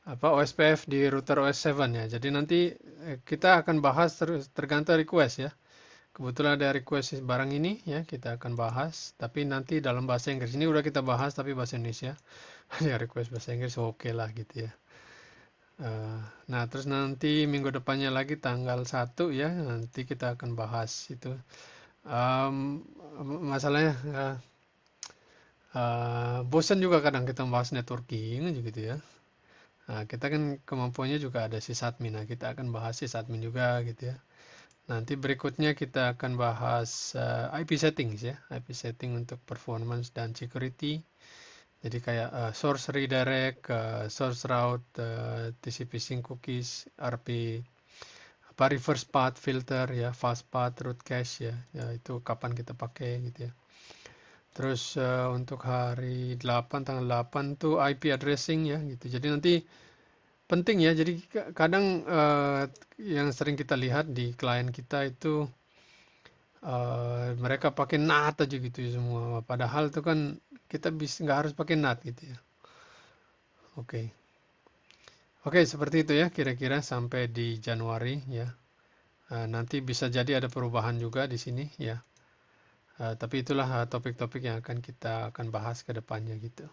apa OSPF di router OS 7 ya jadi nanti eh, kita akan bahas ter tergantung request ya Kebetulan ada request barang ini ya, kita akan bahas. Tapi nanti dalam bahasa Inggris ini udah kita bahas tapi bahasa Indonesia. Ya request bahasa Inggris oke okay lah gitu ya. Eh, nah terus nanti minggu depannya lagi tanggal 1 ya nanti kita akan bahas itu um, masalahnya uh, eh, uh, eh, bosan juga kadang kita bahas networking gitu ya nah, kita kan kemampuannya juga ada sysadmin nah kita akan bahas admin juga gitu ya Nanti berikutnya kita akan bahas uh, eh, IP settings ya, IP setting untuk performance dan security. Jadi kayak uh, source redirect, uh, source route, uh, eh, TCP sync cookies, RP, apa reverse path filter ya, fast path, root cache ya, ya itu kapan kita pakai gitu ya. Terus uh, untuk hari 8 tanggal 8 tuh IP addressing ya gitu. Jadi nanti penting ya jadi kadang uh, yang sering kita lihat di klien kita itu uh, mereka pakai NAT aja gitu ya semua padahal itu kan kita bisa nggak harus pakai NAT gitu ya oke okay. oke okay, seperti itu ya kira-kira sampai di Januari ya uh, nanti bisa jadi ada perubahan juga di sini ya Uh, tapi itulah topik-topik uh, yang akan kita akan bahas ke depannya gitu.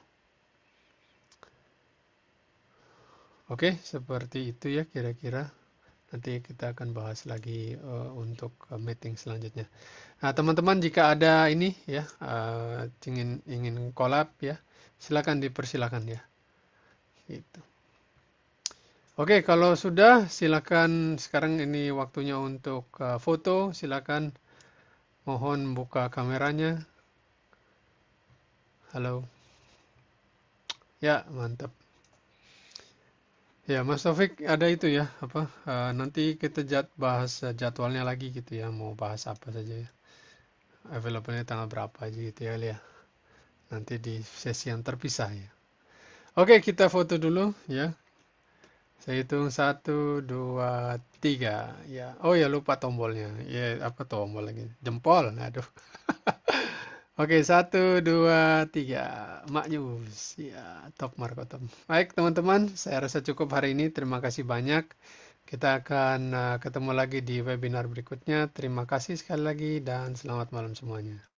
Oke, seperti itu ya kira-kira. Nanti kita akan bahas lagi uh, untuk eh, meeting selanjutnya. Nah, teman-teman jika ada ini ya uh, ingin ingin kolab ya, silakan dipersilakan ya. Gitu. Oke, kalau sudah silakan sekarang ini waktunya untuk uh, foto, silakan mohon buka kameranya. Halo. Ya, mantap. Ya, Mas Taufik ada itu ya, apa uh, nanti kita jad, bahas eh, jadwalnya lagi gitu ya, mau bahas apa saja ya. available tanggal berapa aja gitu ya, lihat Nanti di sesi yang terpisah ya. Oke, kita foto dulu ya. Saya hitung satu, dua, tiga. Ya, oh ya lupa tombolnya. Ya, apa tombol lagi? Jempol. Aduh. Oke, satu, dua, tiga. Mak News. Ya, top Markotom. Baik, teman-teman. Saya rasa cukup hari ini. Terima kasih banyak. Kita akan eh, ketemu lagi di webinar berikutnya. Terima kasih sekali lagi dan selamat malam semuanya.